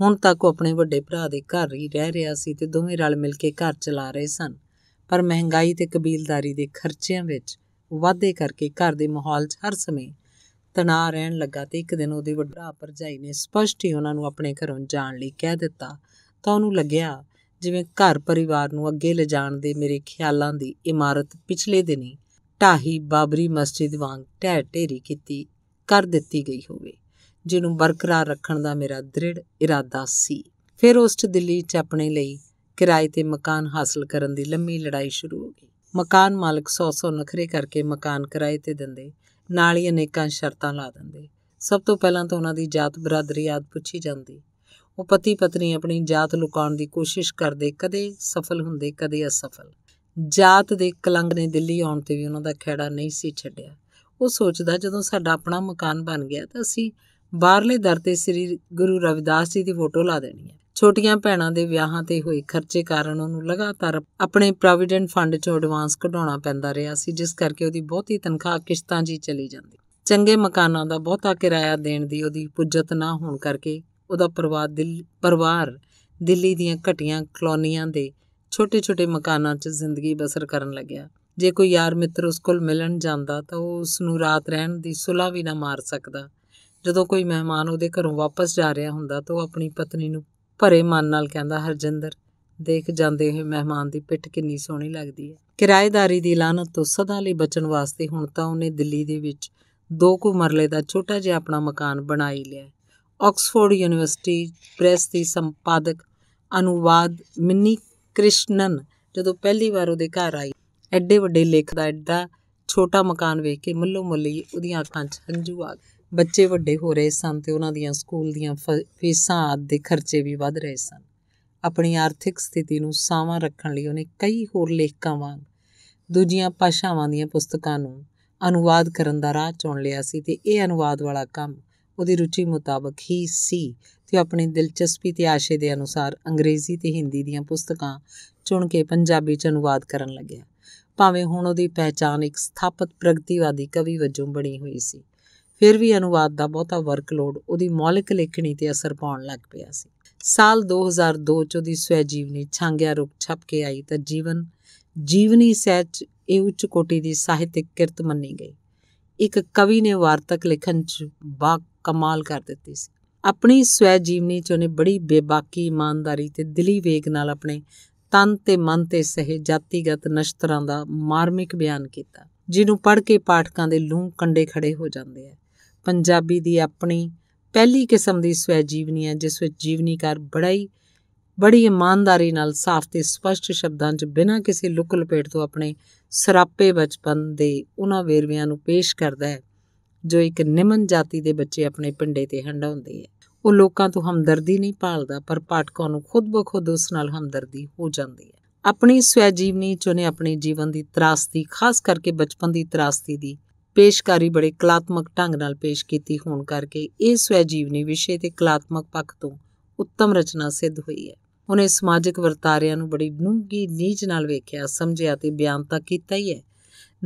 ਹੁਣ ਤੱਕ ਉਹ ਆਪਣੇ ਵੱਡੇ ਭਰਾ ਦੇ ਘਰ ਹੀ ਰਹਿ ਰਿਹਾ ਸੀ ਤੇ ਦੋਵੇਂ ਰਲ ਮਿਲ ਕੇ ਘਰ ਚਲਾ ਰਹੇ ਸਨ ਪਰ ਮਹਿੰਗਾਈ ਤੇ ਕਬੀਲਦਾਰੀ ਦੇ ਖਰਚਿਆਂ ਵਿੱਚ ਵਾਧੇ ਕਰਕੇ ਘਰ ਦੇ ਮਾਹੌਲ 'ਚ ਹਰ ਸਮੇਂ ਤਣਾਅ ਰਹਿਣ ਲੱਗਾ ਤੇ ਇੱਕ ਦਿਨ ਉਹਦੇ ਵੱਡਾ ਭਰਜਾਈ ਨੇ ਸਪਸ਼ਟ ਹੀ ਉਹਨਾਂ ਨੂੰ ਆਪਣੇ ਘਰੋਂ ਜਾਣ ਲਈ ਕਹਿ ਦਿੱਤਾ ਤਾਂ ਉਹਨੂੰ ਲੱਗਿਆ ਜਿਵੇਂ ਘਰ ਪਰਿਵਾਰ ਨੂੰ ਅੱਗੇ ਲਿਜਾਣ ਦੇ ਮੇਰੇ ਖਿਆਲਾਂ ਦੀ ਇਮਾਰਤ ਪਿਛਲੇ ਦਿਨੀ ਢਾਹੀ ਬਾਬਰੀ ਮਸਜਿਦ ਵਾਂਗ ਢਹਿ ਢੇਰੀ ਕੀਤੀ ਕਰ ਦਿੱਤੀ ਗਈ ਹੋਵੇ ਜਿਹਨੂੰ ਬਰਕਰਾਰ ਰੱਖਣ ਦਾ ਮੇਰਾ ਦ੍ਰਿੜ ਇਰਾਦਾ ਸੀ ਫਿਰ ਉਸ ਤੇ ਦਿੱਲੀ 'ਚ ਆਪਣੇ ਲਈ ਕਿਰਾਏ ਤੇ ਮਕਾਨ ਹਾਸਲ ਕਰਨ ਦੀ ਲੰਮੀ ਲੜਾਈ ਸ਼ੁਰੂ ਹੋ ਗਈ ਮਕਾਨ ਮਾਲਕ 100-100 ਨਖਰੇ ਕਰਕੇ ਮਕਾਨ ਕਿਰਾਏ ਤੇ ਦਿੰਦੇ ਨਾਲ ਹੀ ਅਨੇਕਾਂ ਸ਼ਰਤਾਂ ਲਾ ਦਿੰਦੇ ਸਭ ਤੋਂ ਪਹਿਲਾਂ ਤਾਂ ਉਹਨਾਂ ਦੀ ਜਾਤ ਬਰਾਦਰੀ ਆਦ ਪੁੱਛੀ ਜਾਂਦੀ ਉਹ ਪਤੀ ਪਤਨੀ ਆਪਣੀ ਜਾਤ ਲੁਕਾਉਣ ਦੀ ਕੋਸ਼ਿਸ਼ ਕਰਦੇ ਕਦੇ ਸਫਲ ਹੁੰਦੇ ਕਦੇ ਅਸਫਲ ਜਾਤ ਦੇ ਕਲੰਗ ਨੇ ਦਿੱਲੀ ਆਉਣ ਤੇ ਵੀ ਉਹਨਾਂ ਦਾ ਖੇੜਾ ਨਹੀਂ ਸੀ ਛੱਡਿਆ ਉਹ ਸੋਚਦਾ ਜਦੋਂ ਸਾਡਾ ਆਪਣਾ ਮਕਾਨ ਬਣ ਗਿਆ ਤਾਂ ਅਸੀਂ ਬਾਹਰਲੇ ਦਰ ਤੇ ਸ੍ਰੀ ਗੁਰੂ ਰਵਿਦਾਸ ਜੀ ਦੀ ਫੋਟੋ ਲਾ ਦੇਣੀ ਹੈ ਛੋਟੀਆਂ ਭੈਣਾਂ ਦੇ ਵਿਆਹਾਂ ਤੇ ਹੋਏ ਖਰਚੇ ਕਾਰਨ ਉਹਨੂੰ ਲਗਾਤਾਰ ਆਪਣੇ ਪ੍ਰੋਵੀਡੈਂਟ ਫੰਡ ਚੋਂ ਐਡਵਾਂਸ ਕਢਾਉਣਾ ਪੈਂਦਾ ਰਿਹਾ ਸੀ ਜਿਸ ਕਰਕੇ ਉਹਦੀ ਬਹੁਤੀ ਤਨਖਾਹ ਕਿਸ਼ਤਾਂ 'ਚ ਹੀ ਚਲੀ ਜਾਂਦੀ ਚੰਗੇ ਮਕਾਨਾਂ ਦਾ ਬਹੁਤਾ ਕਿਰਾਇਆ ਦੇਣ ਦੀ ਉਹਦੀ ਪੁੱਜਤ ਨਾ ਹੋਣ ਕਰਕੇ ਉਹਦਾ ਪਰਿਵਾਰ ਦਿਲ ਪਰਿਵਾਰ ਦਿੱਲੀ ਦੀਆਂ ਘਟੀਆਂ ਕਲੋਨੀਆਂ ਦੇ ਛੋਟੇ-ਛੋਟੇ ਮਕਾਨਾਂ 'ਚ ਜ਼ਿੰਦਗੀ ਬਸਰ ਕਰਨ ਲੱਗਿਆ ਜੇ ਕੋਈ ਯਾਰ ਮਿੱਤਰ ਉਸ ਕੋਲ ਮਿਲਣ ਜਾਂਦਾ ਤਾਂ ਉਹ ਉਸ ਨੂੰ ਰਾਤ ਰਹਿਣ ਦੀ ਸੁਲਾ ਵੀ ਨਾ ਮਾਰ ਸਕਦਾ ਜਦੋਂ ਕੋਈ ਮਹਿਮਾਨ ਉਹਦੇ ਘਰੋਂ ਵਾਪਸ ਜਾ ਰਿਹਾ ਹੁੰਦਾ ਤਾਂ ਉਹ ਆਪਣੀ ਪਤਨੀ ਨੂੰ ਭਰੇ ਮਨ ਨਾਲ ਕਹਿੰਦਾ ਹਰਜਿੰਦਰ ਦੇਖ ਜਾਂਦੇ ਹੋਏ ਮਹਿਮਾਨ ਦੀ ਪਿੱਠ ਕਿੰਨੀ ਸੋਹਣੀ ਲੱਗਦੀ ਹੈ ਕਿਰਾਏਦਾਰੀ ਦੀ ਲਾਨਤ ਤੋਂ ਸਦਾ ਲਈ ਬਚਣ ਵਾਸਤੇ ਹੁਣ ਤਾਂ ਉਹਨੇ ਦਿੱਲੀ ਦੇ ਵਿੱਚ ਦੋ ਕੁ ਮਰਲੇ ਦਾ ਛੋਟਾ ਜਿਹਾ ਆਪਣਾ ਮਕਾਨ ਬਣਾਈ ਲਿਆ ਆਕਸਫੋਰਡ ਯੂਨੀਵਰਸਿਟੀ ਪ੍ਰੈਸ ਦੀ ਸੰਪਾਦਕ ਅਨੁਵਾਦ ਮਿੰਨੀ ਕ੍ਰਿਸ਼ਨਨ ਜਦੋਂ ਪਹਿਲੀ ਵਾਰ ਉਹਦੇ ਘਰ ਆਈ ਐਡੇ ਵੱਡੇ ਲੇਖ ਦਾ ਐਡਾ ਛੋਟਾ ਮਕਾਨ ਵੇਖ ਕੇ ਮੱਲੋ ਮੱਲੀ ਉਹਦੀਆਂ ਅੱਖਾਂ 'ਚ ਹੰਝੂ ਆ ਗਏ ਬੱਚੇ ਵੱਡੇ ਹੋ ਰਹੇ ਸਨ ਤੇ ਉਹਨਾਂ ਦੀਆਂ ਸਕੂਲ ਦੀਆਂ ਫੀਸਾਂ ਆਦਿ ਦੇ ਖਰਚੇ ਵੀ ਵੱਧ ਰਹੇ ਸਨ ਆਪਣੀ ਆਰਥਿਕ ਸਥਿਤੀ ਨੂੰ ਸਾਵਾਂ ਰੱਖਣ ਲਈ ਉਹਨੇ ਕਈ ਹੋਰ ਲੇਖਕਾਂ ਵਾਂਗ ਦੂਜੀਆਂ ਭਾਸ਼ਾਵਾਂ ਦੀਆਂ ਪੁਸਤਕਾਂ ਨੂੰ ਅਨੁਵਾਦ ਕਰਨ ਦਾ ਰਾਹ ਚੁਣ ਲਿਆ ਸੀ ਤੇ ਇਹ ਅਨੁਵਾਦ ਵਾਲਾ ਕੰਮ ਉਹਦੀ ਰੁਚੀ ਮੁਤਾਬਕ ਹੀ ਸੀ ਤੇ ਆਪਣੀ ਦਿਲਚਸਪੀ ਤੇ ਆਸ਼ੇ ਦੇ ਅਨੁਸਾਰ ਅੰਗਰੇਜ਼ੀ ਤੇ ਹਿੰਦੀ ਦੀਆਂ ਪੁਸਤਕਾਂ ਚੁਣ ਕੇ ਪੰਜਾਬੀ ਚ ਅਨੁਵਾਦ ਕਰਨ ਲੱਗਿਆ ਭਾਵੇਂ ਹੁਣ ਉਹਦੀ ਪਹਿਚਾਨ ਇੱਕ ਸਥਾਪਿਤ ਪ੍ਰਗਤੀਵਾਦੀ ਕਵੀ ਵਜੋਂ ਬਣੀ ਹੋਈ ਸੀ ਫਿਰ ਵੀ ਅਨੁਵਾਦ ਦਾ ਬਹੁਤਾ ਵਰਕਲੋਡ ਉਹਦੀ ਮੌਲਿਕ ਲੇਖਣੀ ਤੇ ਅਸਰ ਪਾਉਣ ਲੱਗ ਪਿਆ ਸੀ ਸਾਲ 2002 ਚ ਉਹਦੀ ਸਵੈ ਜੀਵਨੀ ਛਾਂਗਿਆ ਰੁਕ ਛਪ ਕੇ ਆਈ ਤਾਂ ਜੀਵਨ ਜੀਵਨੀ ਸੱਚ ਇਹ ਉੱਚ ਕੋਟੀ ਦੀ ਸਾਹਿਤਿਕ ਕਿਰਤ ਮੰਨੀ ਗਈ ਇੱਕ ਕਵੀ ਨੇ ਵਾਰਤਕ ਲਿਖਣ 'ਚ ਬਾ ਕਮਾਲ ਕਰ ਦਿੱਤੀ ਸੀ ਆਪਣੀ ਸਵੈ ਜੀਵਨੀ 'ਚ ਉਹਨੇ ਬੜੀ ਬੇਬਾਕੀ ਇਮਾਨਦਾਰੀ ਤੇ ਦਿਲੀ ਵੇਗ ਨਾਲ ਆਪਣੇ ਤਨ ਤੇ ਮਨ ਤੇ ਸਹਿ ਜਾਤੀਗਤ ਨਸ਼ਤਰਾਂ ਦਾ ਮਾਰਮਿਕ ਬਿਆਨ ਕੀਤਾ ਜਿਹਨੂੰ ਪੜ੍ਹ ਕੇ ਪਾਠਕਾਂ ਦੇ ਲੂੰ ਕੰਡੇ ਖੜੇ ਹੋ ਜਾਂਦੇ ਆ ਪੰਜਾਬੀ ਦੀ ਆਪਣੀ ਪਹਿਲੀ ਕਿਸਮ ਦੀ ਸਵੈ ਜੀਵਨੀ ਹੈ ਜਿਸ ਵਿੱਚ ਜੀਵਨੀਕਾਰ ਬੜਾ ਹੀ ਬੜੀ ਇਮਾਨਦਾਰੀ ਨਾਲ ਸਾਫ਼ ਤੇ ਸਪਸ਼ਟ ਸ਼ਬਦਾਂ 'ਚ ਬਿਨਾਂ ਕਿਸੇ ਲੁਕ ਲਪੇਟ ਤੋਂ ਆਪਣੇ ਸਰਾਪੇ ਬਚਪਨ ਦੇ ਉਹਨਾਂ ਵੇਰਵਿਆਂ ਨੂੰ ਪੇਸ਼ ਕਰਦਾ ਹੈ ਜੋ ਇੱਕ ਨਿਮਨ ਜਾਤੀ ਦੇ ਬੱਚੇ ਆਪਣੇ ਪਿੰਡੇ ਤੇ ਹੰਡਾਉਂਦੇ ਹੈ ਉਹ ਲੋਕਾਂ ਤੋਂ ਹਮਦਰਦੀ ਨਹੀਂ ਭਾਲਦਾ ਪਰ ਪਾਠਕਾਂ ਨੂੰ ਖੁਦ ਬਖੁਦ ਉਸ ਨਾਲ ਹਮਦਰਦੀ ਹੋ ਜਾਂਦੀ ਹੈ ਆਪਣੀ ਸਵੈ ਜੀਵਨੀ 'ਚ ਉਹਨੇ ਆਪਣੇ ਜੀਵਨ ਦੀ ਤਰਾਸਦੀ ਖਾਸ ਕਰਕੇ ਬਚਪਨ ਦੀ ਤਰਾਸਦੀ ਦੀ ਪੇਸ਼ਕਾਰੀ ਬੜੇ ਕਲਾਤਮਕ ਢੰਗ ਨਾਲ ਪੇਸ਼ ਕੀਤੀ ਹੋਣ ਕਰਕੇ ਇਹ ਸਵੈ ਜੀਵਨੀ ਵਿਸ਼ੇ ਤੇ ਕਲਾਤਮਕ ਪੱਖ ਤੋਂ ਉੱਤਮ ਰਚਨਾ ਸਿੱਧ ਹੋਈ ਹੈ ਉਹਨੇ ਸਮਾਜਿਕ ਵਰਤਾਰਿਆਂ ਨੂੰ ਬੜੀ ਡੂੰਘੀ ਨੀਚ ਨਾਲ ਵੇਖਿਆ ਸਮਝਿਆ ਤੇ ਬਿਆਨ ਤਾਂ ਕੀਤਾ ਹੀ ਹੈ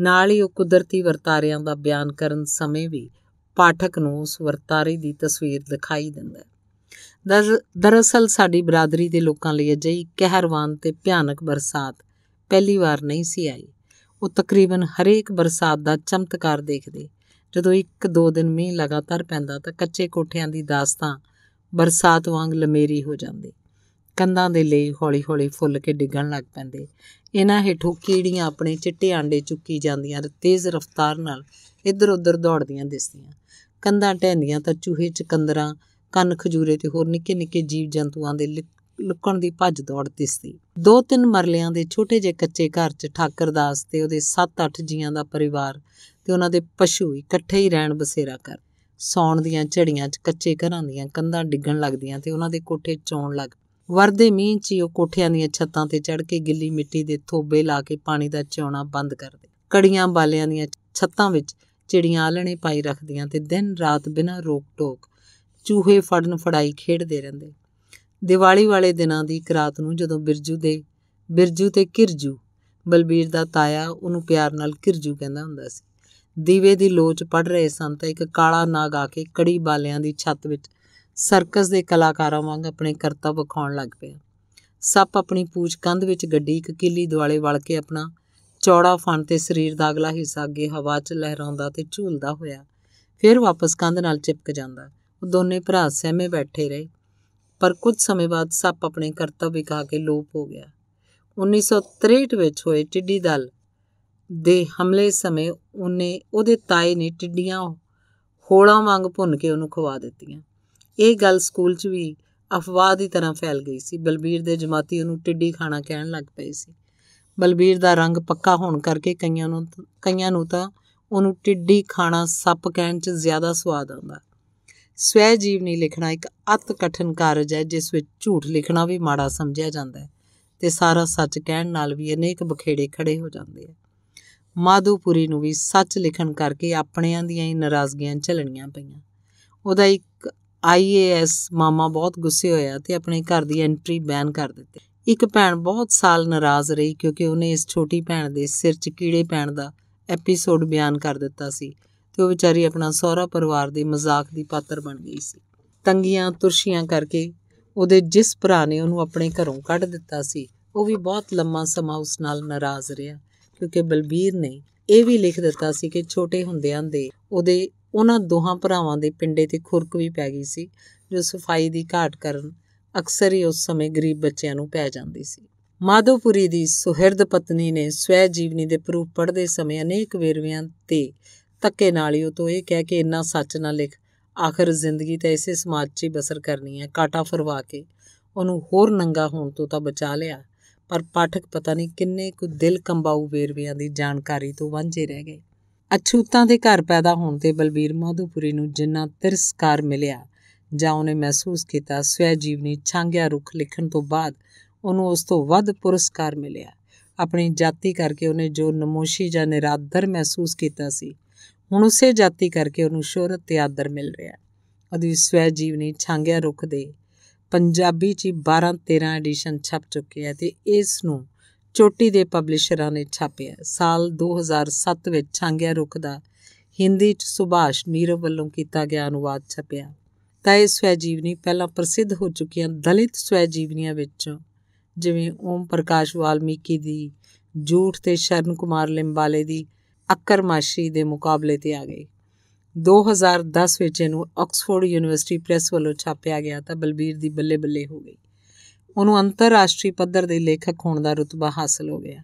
ਨਾਲ ਹੀ ਉਹ ਕੁਦਰਤੀ ਵਰਤਾਰਿਆਂ ਦਾ ਬਿਆਨ ਕਰਨ ਸਮੇਂ ਵੀ ਪਾਠਕ ਨੂੰ ਉਸ ਵਰਤਾਰੇ ਦੀ ਤਸਵੀਰ ਦਿਖਾਈ ਦਿੰਦਾ ਹੈ ਦਰਅਸਲ ਸਾਡੀ ਬਰਾਦਰੀ ਦੇ ਲੋਕਾਂ ਲਈ ਅਜਿਹੀ ਕਹਿਰਵਾਨ ਤੇ ਭਿਆਨਕ ਬਰਸਾਤ ਪਹਿਲੀ ਵਾਰ ਨਹੀਂ ਸੀ ਆਈ ਉਹ ਤਕਰੀਬਨ ਹਰੇਕ ਬਰਸਾਤ ਦਾ ਚਮਤਕਾਰ ਦੇਖਦੇ ਜਦੋਂ ਇੱਕ ਦੋ ਦਿਨ ਮੀਂਹ ਲਗਾਤਾਰ ਪੈਂਦਾ ਤਾਂ ਕੱਚੇ ਕੋਠਿਆਂ ਦੀ ਦਾਸਤਾਂ ਬਰਸਾਤ ਵਾਂਗ ਲਮੇਰੀ ਹੋ ਜਾਂਦੀ ਕੰਧਾਂ ਦੇ ਲਈ ਹੌਲੀ-ਹੌਲੀ ਫੁੱਲ ਕੇ ਡਿੱਗਣ ਲੱਗ ਪੈਂਦੇ ਇਹਨਾਂ ਹੇਠੋਂ ਕੀੜੀਆਂ ਆਪਣੇ ਚਿੱਟੇ ਆਂਡੇ ਚੁੱਕੀ ਜਾਂਦੀਆਂ ਤੇ ਤੇਜ਼ ਰਫ਼ਤਾਰ ਨਾਲ ਇੱਧਰ-ਉੱਧਰ ਦੌੜਦੀਆਂ ਦਿਸਦੀਆਂ ਕੰਧਾਂ ਢਹਿੰਦੀਆਂ ਤਾਂ ਚੂਹੇ ਚਕੰਦਰਾਂ ਕੰਨ ਖਜੂਰੇ ਤੇ ਹੋਰ ਨਿੱਕੇ-ਨਿੱਕੇ ਜੀਵ-ਜੰਤੂਆਂ ਦੇ ਲੁਕਣ ਦੀ ਭੱਜ ਦੌੜ ਦਿਸਦੀ ਦੋ ਤਿੰਨ ਮਰਲਿਆਂ ਦੇ ਛੋਟੇ ਜਿਹੇ ਕੱਚੇ ਘਰ 'ਚ ਠਾਕਰਦਾਸ ਤੇ ਉਹਦੇ 7-8 ਜੀਆਂ ਦਾ ਪਰਿਵਾਰ ਤੇ ਉਹਨਾਂ ਦੇ ਪਸ਼ੂ ਇਕੱਠੇ ਹੀ ਰਹਿਣ ਬਸੇਰਾ ਕਰ ਸੌਣ ਦੀਆਂ ਝੜੀਆਂ 'ਚ ਕੱਚੇ ਘਰਾਂ ਦੀਆਂ ਕੰਧਾਂ ਡਿੱਗਣ ਲੱਗਦੀਆਂ ਤੇ ਉਹਨਾਂ ਦੇ ਕੋਠੇ ਚੌਣ ਲੱਗ ਵਰਦੇ ਮੀਂਹ 'ਚ ਉਹ ਕੋਠਿਆਂ ਦੀਆਂ ਛੱਤਾਂ ਤੇ ਚੜ ਕੇ ਗਿੱਲੀ ਮਿੱਟੀ ਦੇ ਥੋਬੇ ਲਾ ਕੇ ਪਾਣੀ ਦਾ ਚੌਣਾ ਬੰਦ ਕਰਦੇ ਕੜੀਆਂ ਬਾਲਿਆਂ ਦੀਆਂ ਛੱਤਾਂ ਵਿੱਚ ਚਿੜੀਆਂ ਆਲਣੇ ਪਾਈ ਰੱਖਦੀਆਂ ਤੇ ਦਿਨ ਰਾਤ ਬਿਨਾਂ ਰੋਕ ਟੋਕ ਚੂਹੇ ਫੜਨ ਫੜਾਈ ਖੇਡਦੇ ਰਹਿੰਦੇ ਦੀਵਾਲੀ ਵਾਲੇ ਦਿਨਾਂ ਦੀ ਇੱਕ ਰਾਤ ਨੂੰ ਜਦੋਂ ਬਿਰਜੂ ਦੇ ਬਿਰਜੂ ਤੇ ਕਿਰਜੂ ਬਲਬੀਰ ਦਾ ਤਾਇਆ ਉਹਨੂੰ ਪਿਆਰ ਨਾਲ ਕਿਰਜੂ ਕਹਿੰਦਾ ਹੁੰਦਾ ਸੀ ਦੀਵੇ ਦੀ ਲੋਚ ਪੜ ਰਹੇ ਸਨ ਤਾਂ ਇੱਕ ਕਾਲਾ ਨਾਗ ਆ ਕੇ ਕੜੀ ਬਾਲਿਆਂ ਦੀ ਛੱਤ ਵਿੱਚ ਸਰਕਸ ਦੇ ਕਲਾਕਾਰਾਂ ਵਾਂਗ ਆਪਣੇ ਕਰਤੱਵ ਵਿਖਾਉਣ ਲੱਗ ਪਿਆ ਸੱਪ ਆਪਣੀ ਪੂਛ ਕੰਧ ਵਿੱਚ ਗੱਡੀ ਇੱਕ ਕਿੱਲੀ ਦੁਆਲੇ ਵੜ ਕੇ ਆਪਣਾ ਚੌੜਾ ਫਣ ਤੇ ਸਰੀਰ ਦਾ ਅਗਲਾ ਹਿੱਸਾ ਅੱਗੇ ਹਵਾ 'ਚ ਲਹਿਰਾਉਂਦਾ ਤੇ ਝੂਲਦਾ ਹੋਇਆ ਫਿਰ ਵਾਪਸ ਕੰਧ ਨਾਲ ਚਿਪਕ ਜਾਂਦਾ ਉਹ ਦੋਨੇ ਭਰਾ ਸਹਿਮੇ ਬੈਠੇ ਰਹੇ ਪਰ ਕੁਝ ਸਮੇਂ ਬਾਅਦ ਸੱਪ ਆਪਣੇ ਕਰਤੱਵ ਵਿਖਾ ਕੇ ਲੋਪ ਹੋ ਗਿਆ 1963 ਵਿੱਚ ਹੋਏ ਟਿੱਡੀ ਦਲ ਦੇ ਹਮਲੇ ਸਮੇਂ ਉਹਨੇ ਉਹਦੇ ਤਾਏ ਨੇ ਟਿੱਡੀਆਂ ਹੋਲਾਂ ਵਾਂਗ ਭੁੰਨ ਕੇ ਉਹਨੂੰ ਖਵਾ ਦਿੱਤੀਆਂ ਇਹ ਗੱਲ ਸਕੂਲ 'ਚ ਵੀ ਅਫਵਾਹ ਦੀ ਤਰ੍ਹਾਂ ਫੈਲ ਗਈ ਸੀ ਬਲਬੀਰ ਦੇ ਜਮਾਤੀ ਉਹਨੂੰ ਟਿੱਡੀ ਖਾਣਾ ਕਹਿਣ ਲੱਗ ਪਏ ਸੀ ਬਲਬੀਰ ਦਾ ਰੰਗ ਪੱਕਾ ਹੋਣ ਕਰਕੇ ਕਈਆਂ ਨੂੰ ਕਈਆਂ ਨੂੰ ਤਾਂ ਉਹਨੂੰ ਟਿੱਡੀ ਖਾਣਾ ਸੱਪ ਕਹਿਣ 'ਚ ਜ਼ਿਆਦਾ ਸਵਾਦ ਆਉਂਦਾ ਸਵੈ ਜੀਵਨੀ ਲਿਖਣਾ ਇੱਕ ਅਤ ਕਠਿਨ ਕਾਰਜ ਹੈ ਜਿਸ ਵਿੱਚ ਝੂਠ ਲਿਖਣਾ ਵੀ ਮਾੜਾ ਸਮਝਿਆ ਜਾਂਦਾ ਹੈ ਤੇ ਸਾਰਾ ਸੱਚ ਕਹਿਣ ਨਾਲ ਵੀ ਅਨੇਕ ਬਖੇੜੇ ਖੜੇ ਹੋ ਜਾਂਦੇ ਆ ਮਾਧੂਪੁਰੀ ਨੂੰ ਵੀ ਸੱਚ ਲਿਖਣ ਕਰਕੇ ਆਪਣਿਆਂ ਦੀਆਂ ਹੀ ਨਾਰਾਜ਼ਗੀਆਂ ਝਲਣੀਆਂ ਪਈਆਂ ਉਹਦਾ ਇੱਕ ਆਈਏਐਸ ਮਾਮਾ ਬਹੁਤ ਗੁੱਸੇ ਹੋਇਆ ਤੇ ਆਪਣੇ ਘਰ ਦੀ ਐਂਟਰੀ ਬੈਨ ਕਰ ਦਿੱਤੀ ਇੱਕ ਭੈਣ ਬਹੁਤ ਸਾਲ ਨਾਰਾਜ਼ ਰਹੀ ਕਿਉਂਕਿ ਉਹਨੇ ਇਸ ਛੋਟੀ ਭੈਣ ਦੇ ਸਿਰ 'ਚ ਕੀੜੇ ਪੈਣ ਦਾ ਐਪੀਸੋਡ ਬਿਆਨ ਕਰ ਦਿੱਤਾ ਸੀ ਤੇ ਉਹ ਵਿਚਾਰੀ ਆਪਣਾ ਸਹੁਰਾ ਪਰਿਵਾਰ ਦੇ ਮਜ਼ਾਕ ਦੀ ਪਾਤਰ ਬਣ ਗਈ ਸੀ ਤੰਗੀਆਂ ਤੁਰਸ਼ੀਆਂ ਕਰਕੇ ਉਹਦੇ ਜਿਸ ਭਰਾ ਨੇ ਉਹਨੂੰ ਆਪਣੇ ਘਰੋਂ ਕੱਢ ਦਿੱਤਾ ਸੀ ਉਹ ਵੀ ਬਹੁਤ ਲੰਮਾ ਸਮਾਂ ਉਸ ਨਾਲ ਨਾਰਾਜ਼ ਰਿਹਾ ਕਿਉਂਕਿ ਬਲਬੀਰ ਨੇ ਇਹ ਵੀ ਲਿਖ ਦਿੱਤਾ ਸੀ ਕਿ ਛੋਟੇ ਹੁੰਦਿਆਂ ਦੇ ਉਹਦੇ ਉਹਨਾਂ ਦੋਹਾਂ ਭਰਾਵਾਂ ਦੇ ਪਿੰਡੇ ਤੇ ਖੁਰਕ ਵੀ ਪੈ ਗਈ ਸੀ ਜੋ ਸਫਾਈ ਦੀ ਘਾਟ ਕਰਨ ਅਕਸਰ ਹੀ ਉਸ ਸਮੇਂ ਗਰੀਬ ਬੱਚਿਆਂ ਨੂੰ ਪੈ ਜਾਂਦੀ ਸੀ ਮਾਧੋਪੁਰੀ ਦੀ ਸੁਹਿਰਦ ਪਤਨੀ ਨੇ ਸਵੈ ਜੀਵਨੀ ਦੇ ਪ੍ਰੂਫ ਪੜ੍ਹਦੇ ਸਮੇਂ ਅਨੇਕ ਵੇਰਵਿਆਂ ਤੇ ਧੱਕੇ ਨਾਲ ਹੀ ਉਹ ਤੋਂ ਇਹ ਕਹਿ ਕੇ ਇੰਨਾ ਸੱਚ ਨਾ ਲਿਖ ਆਖਰ ਜ਼ਿੰਦਗੀ ਤਾਂ ਇਸੇ ਸਮਾਜ 'ਚ ਹੀ ਬਸਰ ਕਰਨੀ ਹੈ ਕਾਟਾ ਫਰਵਾ ਕੇ ਉਹਨੂੰ ਹੋਰ ਨੰਗਾ ਹੋਣ ਤੋਂ ਤਾਂ ਬਚਾ ਲਿਆ ਪਰ ਪਾਠਕ ਪਤਾ ਨਹੀਂ ਕਿੰਨੇ ਕੁ ਦਿਲ ਕੰਬਾਊ ਵੇਰਵਿਆਂ ਦੀ ਜਾਣਕਾਰੀ ਤੋਂ ਵਾਂਝੇ ਰਹਿ ਗਏ ਅਛੂਤਾਂ ਦੇ ਘਰ ਪੈਦਾ ਹੋਣ ਤੇ ਬਲਬੀਰ ਮਾਧੂਪੁਰੀ ਨੂੰ ਜਿੰਨਾ ਤਿਰਸਕਾਰ ਮਿਲਿਆ ਜਾਂ ਉਹਨੇ ਮਹਿਸੂਸ ਕੀਤਾ ਸਵੈ ਜੀਵਨੀ ਛਾਂਗਿਆ ਰੁੱਖ ਲਿਖਣ ਤੋਂ ਬਾਅਦ ਉਹਨੂੰ ਉਸ ਤੋਂ ਵੱਧ ਪੁਰਸਕਾਰ ਮਿਲਿਆ ਆਪਣੀ ਜਾਤੀ ਕਰਕੇ ਉਹਨੇ ਜੋ ਨਮੋਸ਼ੀ ਜਾਂ ਨਿਰਾਦਰ ਮਹਿਸੂਸ ਕੀਤਾ ਸੀ ਹੁਣ ਉਸੇ ਜਾਤੀ ਕਰਕੇ ਉਹਨੂੰ ਸ਼ੋਹਰਤ ਤੇ ਆਦਰ ਮਿਲ ਰਿਹਾ ਉਹਦੀ ਸਵੈ ਜੀਵਨੀ ਛਾਂਗਿਆ ਰੁੱਖ ਦੇ ਪੰਜਾਬੀ 'ਚ 12 13 ਐਡੀਸ਼ਨ ਛਪ ਚੁੱਕੇ ਆ ਤੇ ਇਸ ਨੂੰ ਚੋਟੀ ਦੇ ਪਬਲਿਸ਼ਰਾਂ ਨੇ ਛਾਪਿਆ ਸਾਲ 2007 ਵਿੱਚ ਛਾਂਗਿਆ ਰੁੱਖ ਦਾ ਹਿੰਦੀ 'ਚ ਸੁਭਾਸ਼ ਨੀਰਵ ਵੱਲੋਂ ਕੀਤਾ ਗਿਆ ਅਨੁਵਾਦ ਛਪਿਆ ਤਾਂ ਇਹ ਸਵੈ ਜੀਵਨੀ ਪਹਿਲਾਂ ਪ੍ਰਸਿੱਧ ਹੋ ਚੁੱਕੀਆਂ ਦਲਿਤ ਸਵੈ ਜੀਵਨੀਆਂ ਵਿੱਚੋਂ ਜਿਵੇਂ ਓਮ ਪ੍ਰਕਾਸ਼ ਵਾਲਮੀਕੀ ਦੀ ਜੂਠ ਤੇ ਸ਼ਰਨ ਕੁਮਾਰ ਲਿੰਬਾਲੇ ਦੀ ਅਕਰਮਾਸ਼ੀ ਦੇ ਮੁਕਾਬਲੇ ਤੇ ਆ ਗਈ 2010 ਵਿੱਚ ਇਹਨੂੰ ਆਕਸਫੋਰਡ ਯੂਨੀਵਰਸਿਟੀ ਪ੍ਰੈਸ ਵੱਲੋਂ ਛਾਪਿਆ ਗਿਆ ਤਾਂ ਬਲਬੀਰ ਦੀ ਬੱਲੇ ਬੱਲੇ ਹੋ ਗਈ ਉਹਨੂੰ ਅੰਤਰਰਾਸ਼ਟਰੀ ਪੱਧਰ ਦੇ ਲੇਖਕ ਹੋਣ ਦਾ ਰਤਬਾ ਹਾਸਲ ਹੋ ਗਿਆ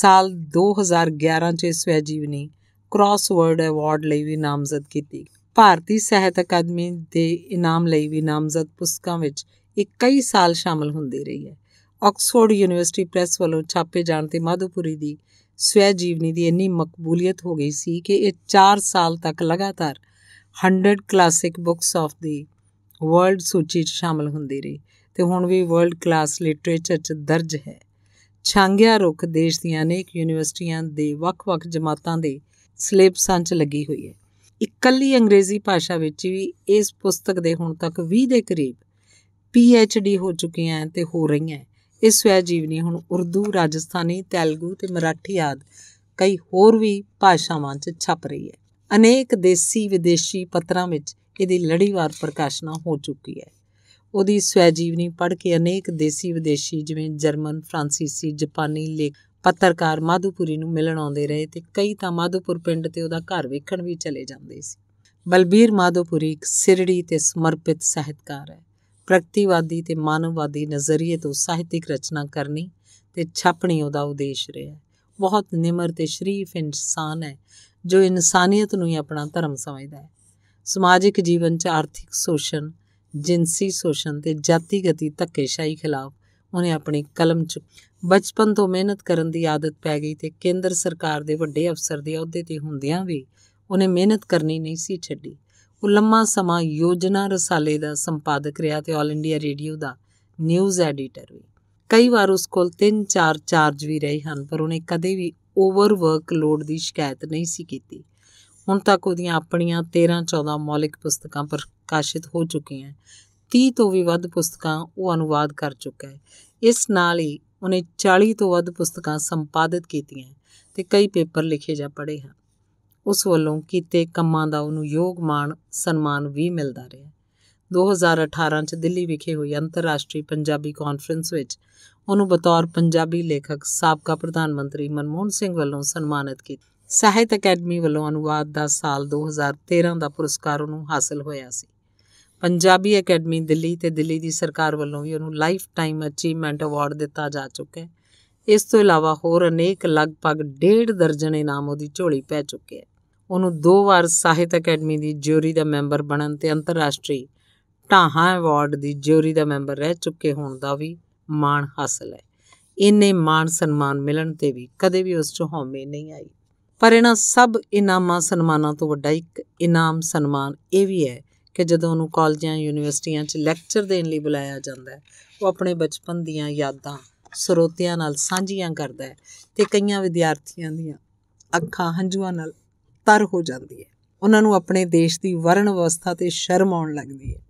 ਸਾਲ 2011 ਚ ਸਵੈ ਜੀਵਨੀ ਕ੍ਰਾਸਵਰਡ ਅਵਾਰਡ ਲਈ ਵੀ ਨਾਮਜ਼ਦ ਕੀਤੀ ਭਾਰਤੀ ਸਾਹਿਤ ਅਕਾਦਮੀ ਦੇ ਇਨਾਮ ਲਈ ਵੀ ਨਾਮਜ਼ਦ ਪੁਸਤਕਾਂ ਵਿੱਚ ਇਹ ਕਈ ਸਾਲ ਸ਼ਾਮਲ ਹੁੰਦੀ ਰਹੀ ਹੈ ਆਕਸਫੋਰਡ ਯੂਨੀਵਰਸਿਟੀ ਪ੍ਰੈਸ ਵੱਲੋਂ ਛਾਪੇ ਜਾਣ ਤੇ ਮਾਧੋਪੁਰੀ ਦੀ ਸਵੈ ਜੀਵਨੀ ਦੀ ਇੰਨੀ ਮਕਬੂਲੀਅਤ ਹੋ ਗਈ ਸੀ ਕਿ ਇਹ 4 ਸਾਲ ਤੱਕ ਲਗਾਤਾਰ 100 classic books of the world ਸੂਚੀ 'ਚ ਸ਼ਾਮਲ ਹੁੰਦੀ ਰਹੀ ਤੇ ਹੁਣ ਵੀ ਵਰਲਡ ਕਲਾਸ ਲਿਟਰੇਚਰ 'ਚ ਦਰਜ ਹੈ ਛਾਂਗਿਆ ਰੁੱਖ ਦੇਸ਼ ਦੀਆਂ ਅਨੇਕ ਯੂਨੀਵਰਸਿਟੀਆਂ ਦੇ ਵੱਖ-ਵੱਖ ਜਮਾਤਾਂ ਦੇ ਸਿਲੇਬਸਾਂ 'ਚ ਲੱਗੀ ਹੋਈ ਹੈ ਇਕੱਲੀ ਅੰਗਰੇਜ਼ੀ ਭਾਸ਼ਾ ਵਿੱਚ ਵੀ ਇਸ ਪੁਸਤਕ ਦੇ ਹੁਣ ਤੱਕ 20 ਦੇ ਕਰੀਬ ਪੀਐਚਡੀ ਹੋ ਚੁੱਕੀਆਂ ਤੇ ਹੋ ਰਹੀਆਂ ਇਹ ਸਵੈ ਜੀਵਨੀ ਹੁਣ ਉਰਦੂ ਰਾਜਸਥਾਨੀ ਤੇਲਗੂ ਤੇ ਮਰਾਠੀ ਆਦ ਕਈ ਹੋਰ ਵੀ ਭਾਸ਼ਾਵਾਂ 'ਚ ਛਪ ਰਹੀ ਹੈ ਅਨੇਕ ਦੇਸੀ ਵਿਦੇਸ਼ੀ ਪੱਤਰਾਂ ਵਿੱਚ ਇਹਦੀ ਲੜੀਵਾਰ ਪ੍ਰਕਾਸ਼ਨਾ ਹੋ ਚੁੱਕੀ ਹੈ ਉਹਦੀ ਸਵੈ ਜੀਵਨੀ ਪੜ੍ਹ ਕੇ ਅਨੇਕ ਦੇਸੀ ਵਿਦੇਸ਼ੀ ਜਿਵੇਂ ਜਰਮਨ ਫ੍ਰਾਂਸੀਸੀ ਜਾਪਾਨੀ ਲੇਖ ਪੱਤਰਕਾਰ ਮਾਧੂਪੁਰੀ ਨੂੰ ਮਿਲਣ ਆਉਂਦੇ ਰਹੇ ਤੇ ਕਈ ਤਾਂ ਮਾਧੂਪੁਰ ਪਿੰਡ ਤੇ ਉਹਦਾ ਘਰ ਵੇਖਣ ਵੀ ਚਲੇ ਜਾਂਦੇ ਸੀ ਬਲਬੀਰ ਮਾਧੋਪੁਰੀ ਇੱਕ ਸਿਰੜੀ ਤੇ ਸਮਰਪਿਤ ਸਾਹਿਤਕਾਰ ਹੈ ਪ੍ਰਗਤੀਵਾਦੀ ਤੇ ਮਾਨਵਵਾਦੀ ਨਜ਼ਰੀਏ ਤੋਂ ਸਾਹਿਤਿਕ ਰਚਨਾ ਕਰਨੀ ਤੇ ਛਾਪਣੀ ਉਹਦਾ ਉਦੇਸ਼ ਰਿਹਾ ਬਹੁਤ ਨਿਮਰ ਤੇ ਸ਼ਰੀਫ ਇਨਸਾਨ ਹੈ ਜੋ ਇਨਸਾਨੀਅਤ ਨੂੰ ਹੀ ਆਪਣਾ ਧਰਮ ਸਮਝਦਾ ਹੈ ਸਮਾਜਿਕ ਜੀਵਨ 'ਚ ਆਰਥਿਕ ਸ਼ੋਸ਼ਣ ਜਿੰਸੀ ਸ਼ੋਸ਼ਣ ਤੇ ਜਾਤੀਗਤੀ ਧੱਕੇਸ਼ਾਹੀ ਖਿਲਾਫ ਉਹਨੇ ਆਪਣੀ ਕਲਮ 'ਚ ਬਚਪਨ ਤੋਂ ਮਿਹਨਤ ਕਰਨ ਦੀ ਆਦਤ ਪੈ ਗਈ ਤੇ ਕੇਂਦਰ ਸਰਕਾਰ ਦੇ ਵੱਡੇ ਅਫਸਰ ਦੇ ਅਹੁਦੇ ਤੇ ਹੁੰਦਿਆਂ ਵੀ ਉਹਨੇ ਮਿਹਨਤ ਕਰਨੀ ਨਹੀਂ ਸੀ ਛੱਡੀ ਉਹ ਲੰਮਾ ਸਮਾਂ ਯੋਜਨਾ ਰਸਾਲੇ ਦਾ ਸੰਪਾਦਕ ਰਿਹਾ ਤੇ 올 ਇੰਡੀਆ ਰੇਡੀਓ ਦਾ ਨਿਊਜ਼ ਐਡੀਟਰ ਵੀ ਕਈ ਵਾਰ ਉਸ ਕੋਲ 3-4 ਚਾਰਜ ਵੀ ਰਹੇ ਹਨ ਪਰ ਉਹਨੇ ਕਦੇ ਵੀ ਓਵਰ ਵਰਕ ਲੋਡ ਦੀ ਸ਼ਿਕਾਇਤ ਨਹੀਂ ਸੀ ਕੀਤੀ ਹੁਣ ਤੱਕ ਉਹਦੀਆਂ ਆਪਣੀਆਂ 13-14 ਮੌਲਿਕ ਪੁਸਤਕਾਂ ਪ੍ਰਕਾਸ਼ਿਤ ਹੋ ਚੁੱਕੀਆਂ 30 ਤੋਂ ਵੀ ਵੱਧ ਪੁਸਤਕਾਂ ਉਹ ਅਨੁਵਾਦ ਕਰ ਚੁੱਕਾ ਹੈ ਇਸ ਨਾਲ ਹੀ ਉਹਨੇ 40 ਤੋਂ ਵੱਧ ਪੁਸਤਕਾਂ ਸੰਪਾਦਿਤ ਕੀਤੀਆਂ ਤੇ ਕਈ ਪੇਪਰ ਲਿਖੇ ਜਾਂ ਪੜੇ ਹਨ ਉਸ ਵੱਲੋਂ ਕੀਤੇ ਕੰਮਾਂ ਦਾ ਉਹਨੂੰ ਯੋਗ ਮਾਣ ਸਨਮਾਨ ਵੀ ਮਿਲਦਾ ਰਿਹਾ 2018 ਚ ਦਿੱਲੀ ਵਿਖੇ ਹੋਈ ਅੰਤਰਰਾਸ਼ਟਰੀ ਪੰਜਾਬੀ ਕਾਨਫਰੰਸ ਵਿੱਚ ਉਹਨੂੰ ਬਤੌਰ ਪੰਜਾਬੀ ਲੇਖਕ ਸਾਬਕਾ ਪ੍ਰਧਾਨ ਮੰਤਰੀ ਮਨਮੋਹਨ ਸਿੰਘ ਵੱਲੋਂ ਸਨਮਾਨਿਤ ਕੀਤਾ ਸਾਹਿਤ ਅਕੈਡਮੀ ਵੱਲੋਂ ਅਨੁਵਾਦ ਦਾ ਸਾਲ 2013 ਦਾ ਪੁਰਸਕਾਰ ਉਹਨੂੰ ਹਾਸਲ ਹੋਇਆ ਸੀ ਪੰਜਾਬੀ ਅਕੈਡਮੀ ਦਿੱਲੀ ਤੇ ਦਿੱਲੀ ਦੀ ਸਰਕਾਰ ਵੱਲੋਂ ਵੀ ਉਹਨੂੰ ਲਾਈਫ ਟਾਈਮ ਅਚੀਵਮੈਂਟ ਅਵਾਰਡ ਦਿੱਤਾ ਜਾ ਚੁੱਕਾ ਹੈ ਇਸ ਤੋਂ ਇਲਾਵਾ ਹੋਰ ਅਨੇਕ ਲਗਭਗ ਡੇਢ ਦਰਜਨ ਇਨਾਮ ਉਹਦੀ ਝੋਲੀ ਪੈ ਚੁੱਕੇ ਹੈ ਉਹਨੂੰ ਦੋ ਵਾਰ ਸਾਹਿਤ ਅਕੈਡਮੀ ਦੀ ਜਿਊਰੀ ਦਾ ਮੈਂਬਰ ਬਣਨ ਤੇ ਅੰਤਰਰਾਸ਼ਟਰੀ ਢਾਹਾਂ ਅਵਾਰਡ ਦੀ ਜਿਊਰੀ ਦਾ ਮੈਂਬਰ ਰਹਿ ਚੁੱਕੇ ਹੋਣ ਦਾ ਵੀ ਮਾਣ ਹਾਸਲ ਹੈ ਇੰਨੇ ਮਾਣ ਸਨਮਾਨ ਮਿਲਣ ਤੇ ਵੀ ਕਦੇ ਵੀ ਉਸ 'ਚ ਹਉਮੈ ਨਹੀਂ ਆਈ ਪਰ ਇਹਨਾਂ ਸਭ ਇਨਾਮਾਂ ਸਨਮਾਨਾਂ ਤੋਂ ਵੱਡਾ ਇੱਕ ਇਨਾਮ ਸਨਮਾਨ ਇਹ ਵੀ ਹੈ ਕਿ ਜਦੋਂ ਉਹਨੂੰ ਕਾਲਜਾਂ ਯੂਨੀਵਰਸਿਟੀਆਂ 'ਚ ਲੈਕਚਰ ਦੇਣ ਲਈ ਬੁਲਾਇਆ ਜਾਂਦਾ ਹੈ ਉਹ ਆਪਣੇ ਬਚਪਨ ਦੀਆਂ ਯਾਦਾਂ ਸਰੋਤਿਆਂ ਨਾਲ ਸਾਂਝੀਆਂ ਕਰਦਾ ਹੈ ਤੇ ਕਈਆਂ ਵਿਦਿਆਰਥੀਆਂ ਦੀਆਂ ਅੱਖਾਂ ਹੰਝੂਆਂ ਨਾਲ ਤਰ ਹੋ ਜਾਂਦੀ ਹੈ ਉਹਨਾਂ ਨੂੰ ਆਪਣੇ ਦੇਸ਼ ਦੀ ਵਰਣ ਅਵਸਥਾ ਤੇ ਸ਼ਰਮ ਆਉਣ ਲੱਗਦੀ ਹੈ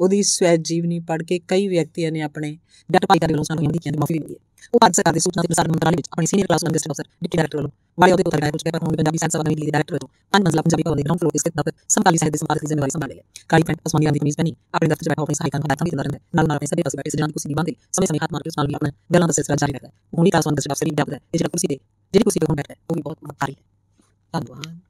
ਉਹਦੀ ਸਵੈ ਜੀਵਨੀ ਪੜ੍ਹ ਕੇ ਕਈ ਵਿਅਕਤੀਆਂ ਨੇ ਆਪਣੇ ਡਟ ਪਾਈ ਲੋਕਾਂ ਨੂੰ ਹਿੰਦੀ ਚ ਮਾਫੀ ਦਿੱਤੀ ਉਹ ਅੱਜ ਸਰਕਾਰ ਦੇ ਸੂਚਨਾ ਤੇ ਪ੍ਰਸਾਰਣ ਮੰਤਰਾਲੇ ਵਿੱਚ ਆਪਣੇ ਸੀਨੀਅਰ ਕਲਾਸ ਮੈਂਬਰ ਅਫਸਰ ਡਿਪਟੀ ਡਾਇਰੈਕਟਰ ਵੱਲੋਂ ਵਾਲੇ ਉਹਦੇ ਉਤਰ ਗਏ ਪੁੱਛ ਕੇ ਪਰ ਹੁਣ ਪੰਜਾਬੀ ਸਾਹਿਤ ਸਭਾ ਦੇ ਦਿੱਲੀ ਡਾਇਰੈਕਟਰ ਵੱਲੋਂ ਪੰਜ ਮੰਜ਼ਲਾ ਪੰਜਾਬੀ ਭਵਨ ਦੇ ਗਰਾਊਂਡ ਫਲੋਰ ਤੇ ਸਥਿਤ ਦਫ਼ਤਰ ਸਮਕਾਲੀ ਸਾਹਿਤ ਦੇ ਸਮਾਰਕ ਦੀ ਜ਼ਿੰਮੇਵਾਰੀ ਸੰਭਾਲ ਹੈ ਕਾਲੀ ਪੈਂਟ ਅਸਮਾਨੀ ਰੰਗ ਕਮੀਜ਼ ਪਹਿਨੀ ਆਪਣੇ ਦਫ਼ਤਰ 'ਚ ਬੈਠਾ ਆਪਣੇ ਸਹਾਇਕਾਂ ਨੂੰ ਹੱਥਾਂ ਵਿੱਚ ਰਹਿੰਦਾ ਨਾਲ ਨਾਲ ਆਪਣੇ ਸਭੇ ਪਾਸੇ ਬੈਠੇ ਸਜਾਨ ਕੁਰਸੀ ਦੀ ਬੰਦੇ ਸਮੇਂ ਸਮੇਂ ਹੱਥ ਮਾਰ ਕੇ ਉਸ ਨਾਲ ਵੀ ਆਪਣਾ ਗੱਲਾਂ ਦਾ ਸਿਲਸਿਲਾ ਜਾਰੀ ਰੱਖਦਾ ਹੁਣ ਵੀ ਕਲਾਸ ਮੈਂਬਰ ਅਫਸਰ ਦੀ ਡੱਬਦਾ ਇਹ ਜਿਹੜਾ ਕੁਰਸੀ ਤੇ ਜਿਹੜੀ ਕੁਰਸੀ ਤੇ ਹੁਣ ਬੈਠਾ ਉਹ ਵੀ ਬਹੁਤ ਮਾਰੀ ਹੈ Bye-bye.